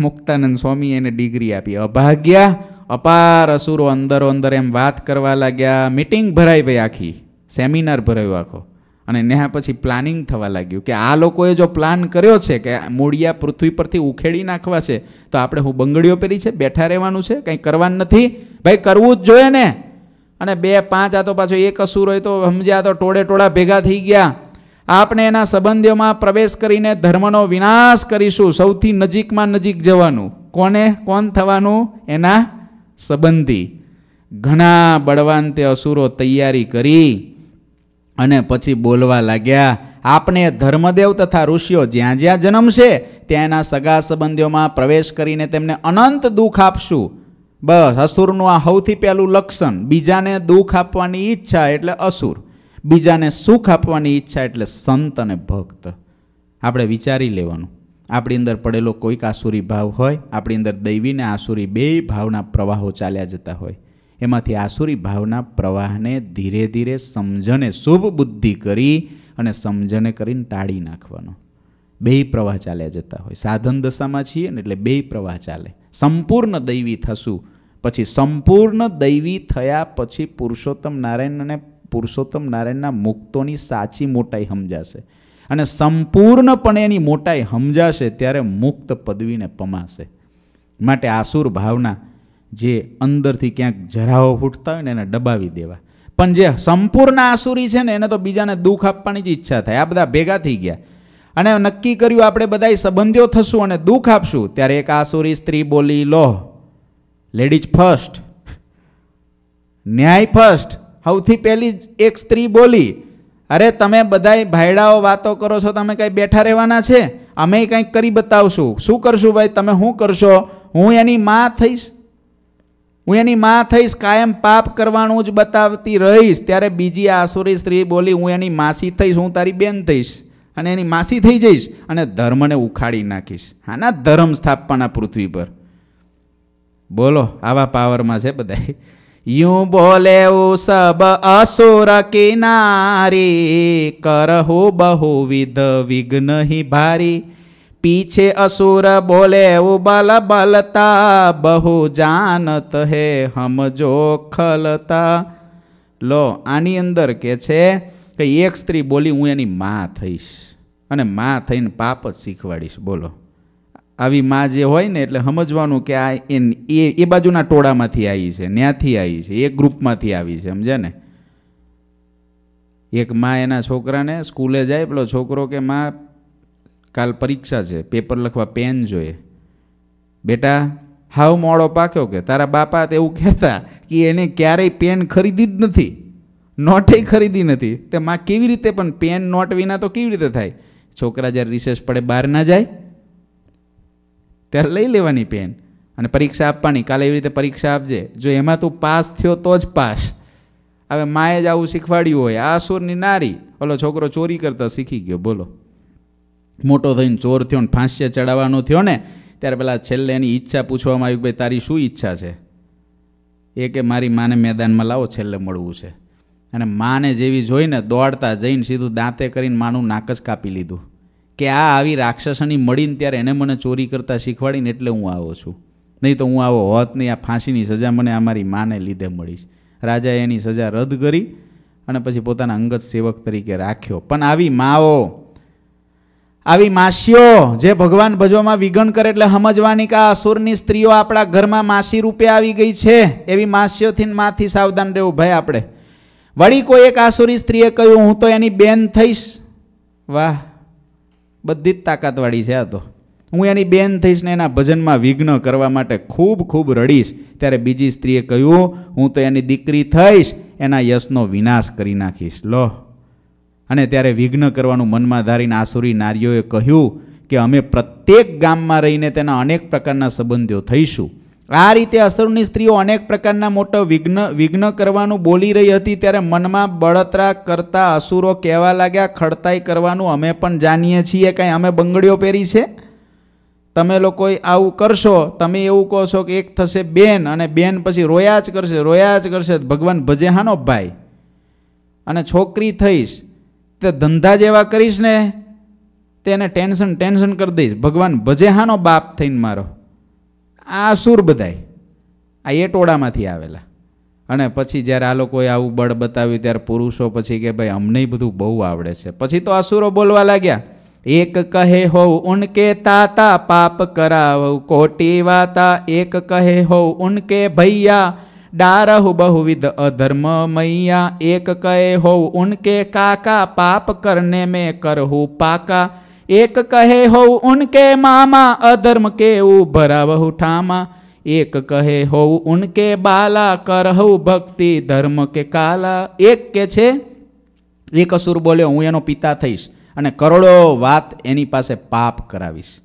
મુક્તાનંદ સ્વામી એને ડિગ્રી આપી અભાગ્યા અપાર અસુરો અંદરો અંદર એમ વાત કરવા લાગ્યા મિટિંગ ભરાઈ ભાઈ આખી સેમિનાર ભરાયો આખો અને નેહા પછી પ્લાનિંગ થવા લાગ્યું કે આ લોકોએ જો પ્લાન કર્યો છે કે મૂળિયા પૃથ્વી પરથી ઉખેડી નાખવા છે તો આપણે હું બંગડીઓ પહેરી છે બેઠા રહેવાનું છે કંઈ કરવાનું નથી ભાઈ કરવું જ જોઈએ ને અને બે પાંચ આ તો પાછો એક અસુર હોય તો સમજ્યા તો ટોળે ટોળા ભેગા થઈ ગયા આપણે એના સંબંધીઓમાં પ્રવેશ કરીને ધર્મનો વિનાશ કરીશું સૌથી નજીકમાં નજીક જવાનું કોને કોણ થવાનું એના સંબંધી ઘણા બળવાનતે અસુરો તૈયારી કરી અને પછી બોલવા લાગ્યા આપણે ધર્મદેવ તથા ઋષિઓ જ્યાં જ્યાં જન્મશે ત્યાં એના સગા સંબંધીઓમાં પ્રવેશ કરીને તેમને અનંત દુઃખ આપશું બસ અસુરનું આ સૌથી પહેલું લક્ષણ બીજાને દુઃખ આપવાની ઈચ્છા એટલે અસુર બીજાને સુખ આપવાની ઈચ્છા એટલે સંત અને ભક્ત આપણે વિચારી લેવાનું આપણી અંદર પડેલો કોઈક આસુરી ભાવ હોય આપણી અંદર દૈવીને આસુરી બે ભાવના પ્રવાહો ચાલ્યા જતા હોય એમાંથી આસુરી ભાવના પ્રવાહને ધીરે ધીરે સમજને શુભ બુદ્ધિ કરી અને સમજને કરીને ટાળી નાખવાનો બે પ્રવાહ ચાલ્યા જતા હોય સાધન દશામાં છીએ ને એટલે બે પ્રવાહ ચાલે સંપૂર્ણ દૈવી થશું પછી સંપૂર્ણ દૈવી થયા પછી પુરુષોત્તમ નારાયણને પુરુષોત્તમ નારાયણના મુક્તોની સાચી મોટાઈ સમજાશે અને સંપૂર્ણપણે એની મોટાઈ સમજાશે ત્યારે મુક્ત પદવીને પમાશે માટે આસુર ભાવના જે અંદરથી ક્યાંક જરાઓ ફૂટતા હોય ને એને દબાવી દેવા પણ જે સંપૂર્ણ આસુરી છે ને એને તો બીજાને દુઃખ આપવાની જ ઈચ્છા થાય આ બધા ભેગા થઈ ગયા અને નક્કી કર્યું આપણે બધાય સંબંધીઓ થશું અને દુઃખ આપશું ત્યારે એક આસુરી સ્ત્રી બોલી લો લેડીઝ ફર્સ્ટ ન્યાય ફર્સ્ટ સૌથી પહેલી જ એક સ્ત્રી બોલી અરે તમે બધાય ભાઈડાઓ વાતો કરો છો તમે કંઈ બેઠા રહેવાના છે અમે કંઈક કરી બતાવશું શું કરશું ભાઈ તમે શું કરશો હું એની મા થઈશ હું એની મા થઈશ કાયમ પાપ કરવાનું જ બતાવતી રહીશ ત્યારે બીજી આસુરી સ્ત્રી બોલી હું એની માસી થઈશ હું તારી બેન થઈશ અને એની માસી થઈ જઈશ અને ધર્મને ઉખાડી નાખીશ આના ધર્મ સ્થાપવાના પૃથ્વી પર બોલો આવા પાવરમાં છે બધાય यूं बोले वो सब असुर की नारी करहु बहुविध विघ्न ही भारी पीछे असुर बोले वो बल बलता बहु जानत है हम जो खलता લો આની અંદર કે છે કે એક સ્ત્રી બોલી હું એની માં થઈશ અને માં થઈને પાપ જ શીખવાડીશ બોલો આવી મા જે હોય ને એટલે સમજવાનું કે આ એ એ બાજુના ટોળામાંથી આવી છે ત્યાંથી આવી છે એ ગ્રુપમાંથી આવી છે સમજે ને એક મા એના છોકરાને સ્કૂલે જાય પેલો છોકરો કે મા કાલ પરીક્ષા છે પેપર લખવા પેન જોઈએ બેટા હાવ મોડો પાક્યો કે તારા બાપા એવું કહેતા કે એને ક્યારેય પેન ખરીદી જ નથી નોટે ખરીદી નથી તે મા કેવી રીતે પણ પેન નોટ વિના તો કેવી રીતે થાય છોકરા જ્યારે રિસેસ પડે બહાર ના જાય ત્યારે લઈ લેવાની પેન અને પરીક્ષા આપવાની કાલે એવી રીતે પરીક્ષા આપજે જો એમાં તું પાસ થયો તો જ પાસ હવે માએ જ આવું શીખવાડ્યું હોય આ સુરની નારી ઓલો છોકરો ચોરી કરતા શીખી ગયો બોલો મોટો થઈને ચોર થયો ને ફાંસીએ ચડાવવાનો થયો ને ત્યારે પેલા છેલ્લે એની ઈચ્છા પૂછવામાં આવી ભાઈ તારી શું ઈચ્છા છે એ કે મારી માને મેદાનમાં લાવો છેલ્લે મળવું છે અને માને જેવી જોઈને દોડતા જઈને સીધું દાંતે કરીને માનું નાક જ કાપી લીધું કે આ આવી રાક્ષસની મળીને ત્યારે એને મને ચોરી કરતાં શીખવાડીને એટલે હું આવો છું નહીં તો હું આવો હોત નહીં આ ફાંસીની સજા મને અમારી માને લીધે મળીશ રાજાએ એની સજા રદ કરી અને પછી પોતાના અંગત સેવક તરીકે રાખ્યો પણ આવી માઓ આવી માસીઓ જે ભગવાન ભજવામાં વિઘન કરે એટલે સમજવાની કે આ અસુરની સ્ત્રીઓ આપણા ઘરમાં માસી રૂપે આવી ગઈ છે એવી માસીઓથી માથી સાવધાન રહેવું ભાઈ આપણે વળી કોઈ એક આસુરી સ્ત્રીએ કહ્યું હું તો એની બેન થઈશ વાહ બધી જ તાકાતવાળી છે આ તો હું એની બેન થઈશ ને એના ભજનમાં વિઘ્ન કરવા માટે ખૂબ ખૂબ રડીશ ત્યારે બીજી સ્ત્રીએ કહ્યું હું તો એની દીકરી થઈશ એના યશનો વિનાશ કરી નાખીશ લો અને ત્યારે વિઘ્ન કરવાનું મનમાં ધારીને આસુરી નારીઓએ કહ્યું કે અમે પ્રત્યેક ગામમાં રહીને તેના અનેક પ્રકારના સંબંધીઓ થઈશું આ રીતે અસરની સ્ત્રીઓ અનેક પ્રકારના મોટો વિઘ્ન વિઘ્ન કરવાનું બોલી રહી હતી ત્યારે મનમાં બળતરા કરતા અસુરો કહેવા લાગ્યા ખડતાઈ કરવાનું અમે પણ જાણીએ છીએ કાંઈ અમે બંગડીઓ પહેરી છે તમે લોકો આવું કરશો તમે એવું કહો છો કે એક થશે બેન અને બેન પછી રોયા જ કરશે રોયા જ કરશે ભગવાન ભજે હાનો ભાઈ અને છોકરી થઈશ તે ધંધા જેવા કરીશ ને તેને ટેન્શન ટેન્શન કરી દઈશ ભગવાન ભજે હાનો બાપ થઈને મારો આ અસુર બધાય આ એ ટોળામાંથી આવેલા અને પછી જ્યારે આ લોકોએ આવું બળ બતાવ્યું ત્યારે પુરુષો પછી કે ભાઈ અમને બધું બહુ આવડે છે પછી તો આસુરો બોલવા લાગ્યા એક કહે હોવ ઉનકે તાતા પાપ કરાવ કોટી વાતા એક કહે હોવ ઉનકે ભૈયા ડારહુ બહુવિધ અધર્મ મૈયા એક કહે હોવ ઉનકે કાકા પાપ કરને મેં કરહું પાકા એક કહે હોઉં ઉનકે મામા અધર્મ કેવું ભરાવ ઠામા એક કહે હોઉં ઉનકે બાલા કરહું ભક્તિ ધર્મ કે કાલા એક કે છે એક અસુર બોલ્યો હું એનો પિતા થઈશ અને કરોડો વાત એની પાસે પાપ કરાવીશ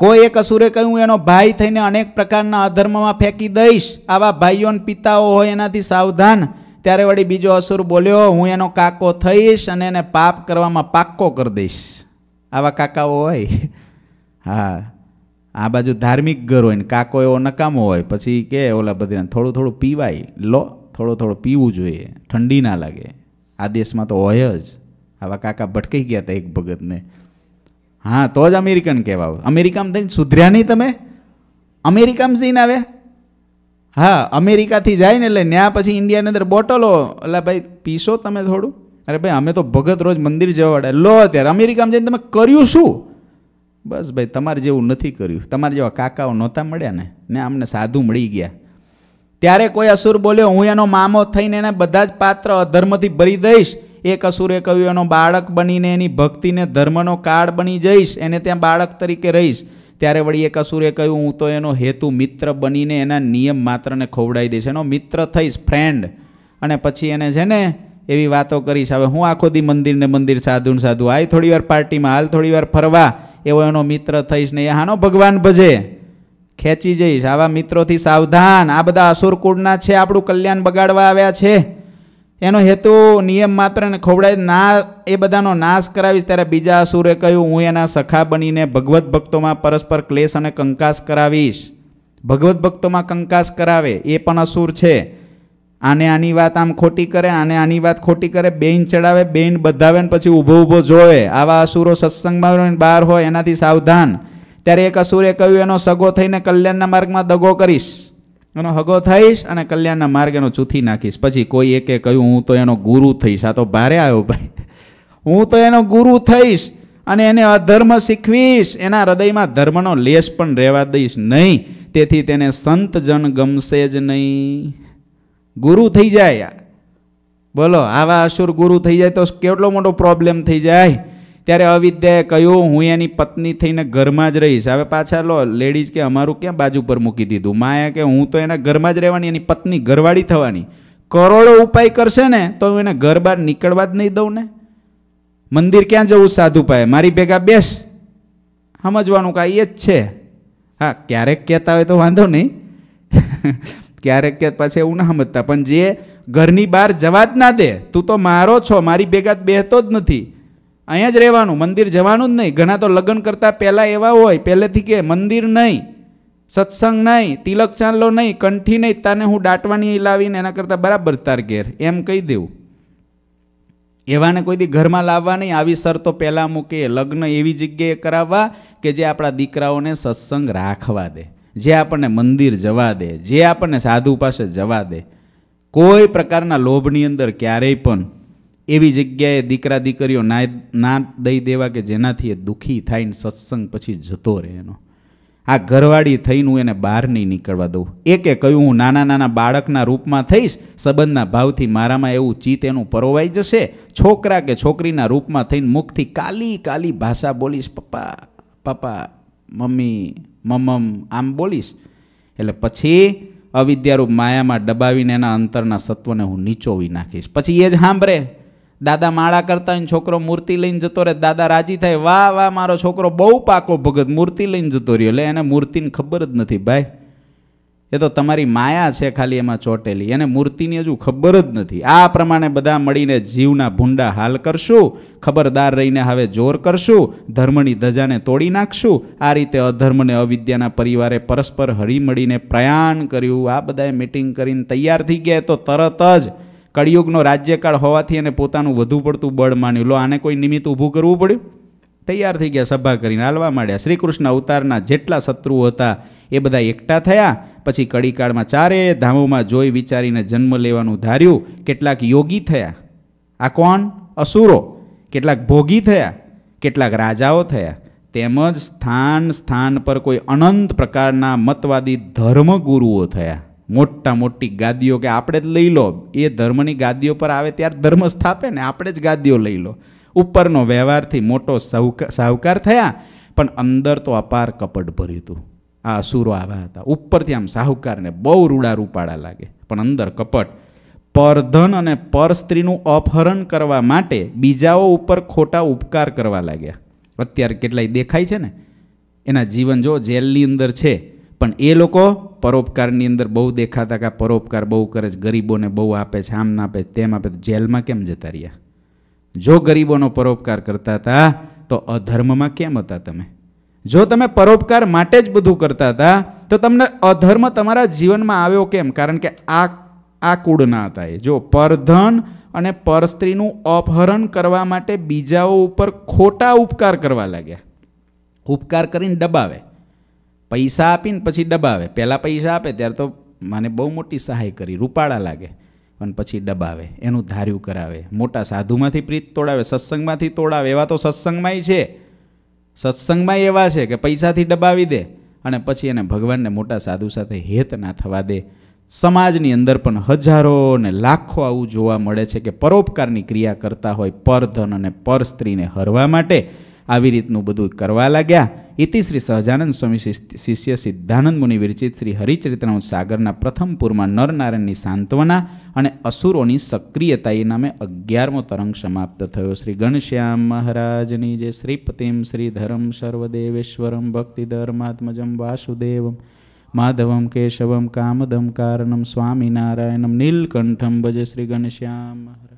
કોઈ એક અસુરે કહ્યું એનો ભાઈ થઈને અનેક પ્રકારના અધર્મમાં ફેંકી દઈશ આવા ભાઈઓને પિતાઓ હોય એનાથી સાવધાન ત્યારે વળી બીજો અસુર બોલ્યો હું એનો કાકો થઈશ અને એને પાપ કરવામાં પાક્કો કરી દઈશ આવા કાકાઓ હોય હા આ બાજુ ધાર્મિક ઘર હોય ને કાકો એવો નકામો હોય પછી કે ઓલા બધાને થોડું થોડું પીવાય લો થોડું થોડું પીવું જોઈએ ઠંડી ના લાગે આ દેશમાં તો હોય જ આવા કાકા ભટકાઈ ગયા હતા એક ભગતને હા તો જ અમેરિકન કહેવાઓ અમેરિકામાં થઈને સુધર્યા નહીં તમે અમેરિકામાં જઈને આવે હા અમેરિકાથી જાય ને એટલે ત્યાં પછી ઇન્ડિયાની અંદર બોટલો એટલે ભાઈ પીશો તમે થોડું અરે ભાઈ અમે તો ભગત રોજ મંદિર જવા વાળા લો અત્યારે અમેરિકામાં જઈને તમે કર્યું શું બસ ભાઈ તમારે જેવું નથી કર્યું તમારા જેવા કાકાઓ નહોતા મળ્યા ને ને અમને સાધુ મળી ગયા ત્યારે કોઈ અસુર બોલ્યો હું એનો મામો થઈને એને બધા જ પાત્ર અધર્મથી ભરી દઈશ એક અસુરે કહ્યું એનો બાળક બનીને એની ભક્તિને ધર્મનો કાળ બની જઈશ એને ત્યાં બાળક તરીકે રહીશ ત્યારે વળી એક અસુરે કહ્યું હું તો એનો હેતુ મિત્ર બનીને એના નિયમ માત્રને ખવડાવી દઈશ એનો મિત્ર થઈશ ફ્રેન્ડ અને પછી એને છે ને એવી વાતો કરીશ હવે હું આખો દી મંદિરને મંદિર સાધુ ને સાધુ આય થોડી વાર પાર્ટીમાં હાલ થોડી વાર ફરવા એવો એનો મિત્ર થઈશ ને એ હાનો ભગવાન ભજે ખેંચી જઈશ આવા મિત્રોથી સાવધાન આ બધા અસુરકુળના છે આપણું કલ્યાણ બગાડવા આવ્યા છે એનો હેતુ નિયમ માત્ર ને ખવડાય ના એ બધાનો નાશ કરાવીશ ત્યારે બીજા અસુરે કહ્યું હું એના સખા બનીને ભગવત ભક્તોમાં પરસ્પર ક્લેશ અને કંકાસ કરાવીશ ભગવત ભક્તોમાં કંકાસ કરાવે એ પણ અસુર છે આને આની વાત આમ ખોટી કરે આને આની વાત ખોટી કરે બેન ચડાવે બેન બધાવે ને પછી ઊભો ઊભો જોવે આવા અસુરો સત્સંગમાં બહાર હોય એનાથી સાવધાન ત્યારે એક અસુરે કહ્યું એનો સગો થઈને કલ્યાણના માર્ગમાં દગો કરીશ એનો હગો થઈશ અને કલ્યાણના માર્ગ એનો ચૂથી નાખીશ પછી કોઈ એકે કહ્યું હું તો એનો ગુરુ થઈશ આ તો ભારે આવ્યો ભાઈ હું તો એનો ગુરુ થઈશ અને એને અધર્મ શીખવીશ એના હૃદયમાં ધર્મનો લેશ પણ રહેવા દઈશ નહીં તેથી તેને સંતજન ગમશે જ નહીં ગુરુ થઈ જાય બોલો આવા અસુર ગુરુ થઈ જાય તો કેટલો મોટો પ્રોબ્લેમ થઈ જાય ત્યારે અવિદ્યાએ કહ્યું હું એની પત્ની થઈને ઘરમાં જ રહીશ હવે પાછા લો લેડીઝ કે અમારું ક્યાં બાજુ પર મૂકી દીધું માયા કે હું તો એના ઘરમાં જ રહેવાની એની પત્ની ઘરવાળી થવાની કરોડો ઉપાય કરશે ને તો હું એને ઘર બહાર નીકળવા જ નહીં દઉં ને મંદિર ક્યાં જવું સાધુ પાએ મારી ભેગા બેસ સમજવાનું કાંઈ એ જ છે હા ક્યારેક કહેતા હોય તો વાંધો નહીં ક્યારેક કે પાછા એવું ના સમજતા પણ જે ઘરની બહાર જવા જ ના દે તું તો મારો છો મારી ભેગા બેહતો જ નથી અહીંયા જ રહેવાનું મંદિર જવાનું જ નહીં ઘણા તો લગ્ન કરતાં પહેલાં એવા હોય પહેલેથી કે મંદિર નહીં સત્સંગ નહીં તિલક ચાંદલો નહીં કંઠી નહીં તાને હું દાટવાની લાવીને એના કરતાં બરાબર તાર ઘેર એમ કહી દેવું એવાને કોઈ દી ઘરમાં લાવવા નહીં આવી શરતો પહેલાં મૂકે લગ્ન એવી જગ્યાએ કરાવવા કે જે આપણા દીકરાઓને સત્સંગ રાખવા દે જે આપણને મંદિર જવા દે જે આપણને સાધુ પાસે જવા દે કોઈ પ્રકારના લોભની અંદર ક્યારેય પણ એવી જગ્યાએ દીકરા દીકરીઓ ના ના દઈ દેવા કે જેનાથી એ દુઃખી થઈને સત્સંગ પછી જતો રહે એનો આ ઘરવાળી થઈને હું એને બહાર નહીં નીકળવા દઉં એકે કહ્યું હું નાના નાના બાળકના રૂપમાં થઈશ સંબંધના ભાવથી મારામાં એવું ચિત્ત એનું પરોવાઈ જશે છોકરા કે છોકરીના રૂપમાં થઈને મુખથી કાલી કાલી ભાષા બોલીશ પપ્પા પપ્પા મમ્મી મમમ આમ બોલીશ એટલે પછી અવિદ્યારૂપ માયામાં ડબાવીને એના અંતરના સત્વને હું નીચોવી નાખીશ પછી એ જ સાંભળે દાદા માળા કરતા હોય છોકરો મૂર્તિ લઈને જતો રહે દાદા રાજી થાય વાહ વાહ મારો છોકરો બહુ પાકો ભગત મૂર્તિ લઈને જતો રહ્યો એટલે એને મૂર્તિની ખબર જ નથી ભાઈ એ તો તમારી માયા છે ખાલી એમાં ચોંટેલી એને મૂર્તિની હજુ ખબર જ નથી આ પ્રમાણે બધા મળીને જીવના ભૂંડા હાલ કરશું ખબરદાર રહીને હવે જોર કરશું ધર્મની ધજાને તોડી નાખશું આ રીતે અધર્મને અવિદ્યાના પરિવારે પરસ્પર હળીમળીને પ્રયાણ કર્યું આ બધાએ મિટિંગ કરીને તૈયાર થઈ ગયા તો તરત જ કળિયુગનો રાજ્યકાળ હોવાથી એને પોતાનું વધુ પડતું બળ માન્યું લો આને કોઈ નિમિત્ત ઊભું કરવું પડ્યું તૈયાર થઈ ગયા સભા કરીને હાલવા માંડ્યા શ્રીકૃષ્ણ અવતારના જેટલા શત્રુઓ હતા એ બધા એકઠા થયા પછી કડીકાળમાં ચારે ધામોમાં જોઈ વિચારીને જન્મ લેવાનું ધાર્યું કેટલાક યોગી થયા આ કોણ અસુરો કેટલાક ભોગી થયા કેટલાક રાજાઓ થયા તેમજ સ્થાન સ્થાન પર કોઈ અનંત પ્રકારના મતવાદી ધર્મગુરુઓ થયા મોટા મોટી ગાદીઓ કે આપણે જ લઈ લો એ ધર્મની ગાદીઓ પર આવે ત્યારે ધર્મ સ્થાપે ને આપણે જ ગાદીઓ લઈ લો ઉપરનો વ્યવહારથી મોટો સાહુકાર થયા પણ અંદર તો અપાર કપટ ભર્યું હતું આ અસુરો આવ્યા હતા ઉપરથી આમ સાહુકારને બહુ રૂડા રૂપાળા લાગે પણ અંદર કપટ પરધન અને પર સ્ત્રીનું અપહરણ કરવા માટે બીજાઓ ઉપર ખોટા ઉપકાર કરવા લાગ્યા અત્યારે કેટલાય દેખાય છે ને એના જીવન જો જેલની અંદર છે પણ એ લોકો પરોપકારની અંદર બહુ દેખાતા કે પરોપકાર બહુ કરે છે ગરીબોને બહુ આપે છે આમ ના આપે તેમ આપે જેલમાં કેમ જતા રહ્યા જો ગરીબોનો પરોપકાર કરતા હતા તો અધર્મમાં કેમ હતા તમે જો તમે પરોપકાર માટે જ બધું કરતા હતા તો તમને અધર્મ તમારા જીવનમાં આવ્યો કેમ કારણ કે આ આ કુળના હતા એ જો પરધન અને પરસ્ત્રીનું અપહરણ કરવા માટે બીજાઓ ઉપર ખોટા ઉપકાર કરવા લાગ્યા ઉપકાર કરીને દબાવે પૈસા આપીને પછી દબાવે પહેલાં પૈસા આપે ત્યારે તો મને બહુ મોટી સહાય કરી રૂપાળા લાગે પણ પછી ડબાવે એનું ધાર્યું કરાવે મોટા સાધુમાંથી પ્રીત તોડાવે સત્સંગમાંથી તોડાવે એવા તો સત્સંગમાંય છે સત્સંગમાં એવા છે કે પૈસાથી દબાવી દે અને પછી એને ભગવાનને મોટા સાધુ સાથે હેત ના થવા દે સમાજની અંદર પણ હજારો અને લાખો આવું જોવા મળે છે કે પરોપકારની ક્રિયા કરતા હોય પરધન અને પર સ્ત્રીને હરવા માટે આવી રીતનું બધું કરવા લાગ્યા ઇતિ શ્રી સહજાનંદ સ્વામી શિષ્ય સિદ્ધાનંદ મુનિ વિરચિત શ્રી હરિચરિત્રનું સાગરના પ્રથમ પૂરમાં નરનારાયણની સાંત્વના અને અસુરોની સક્રિયતા એ નામે અગિયારમો તરંગ સમાપ્ત થયો શ્રી ગણશ્યામ મહારાજની જે શ્રીપતિમ શ્રીધરમ સર્વદેવેશ્વરમ ભક્તિધર્માત્મજમ વાસુદેવમ માધવમ કેશવમ કામદમ કારણમ સ્વામિનારાયણમ નીલકંઠમ ભજ શ્રી ગણશ્યામ મહારાજ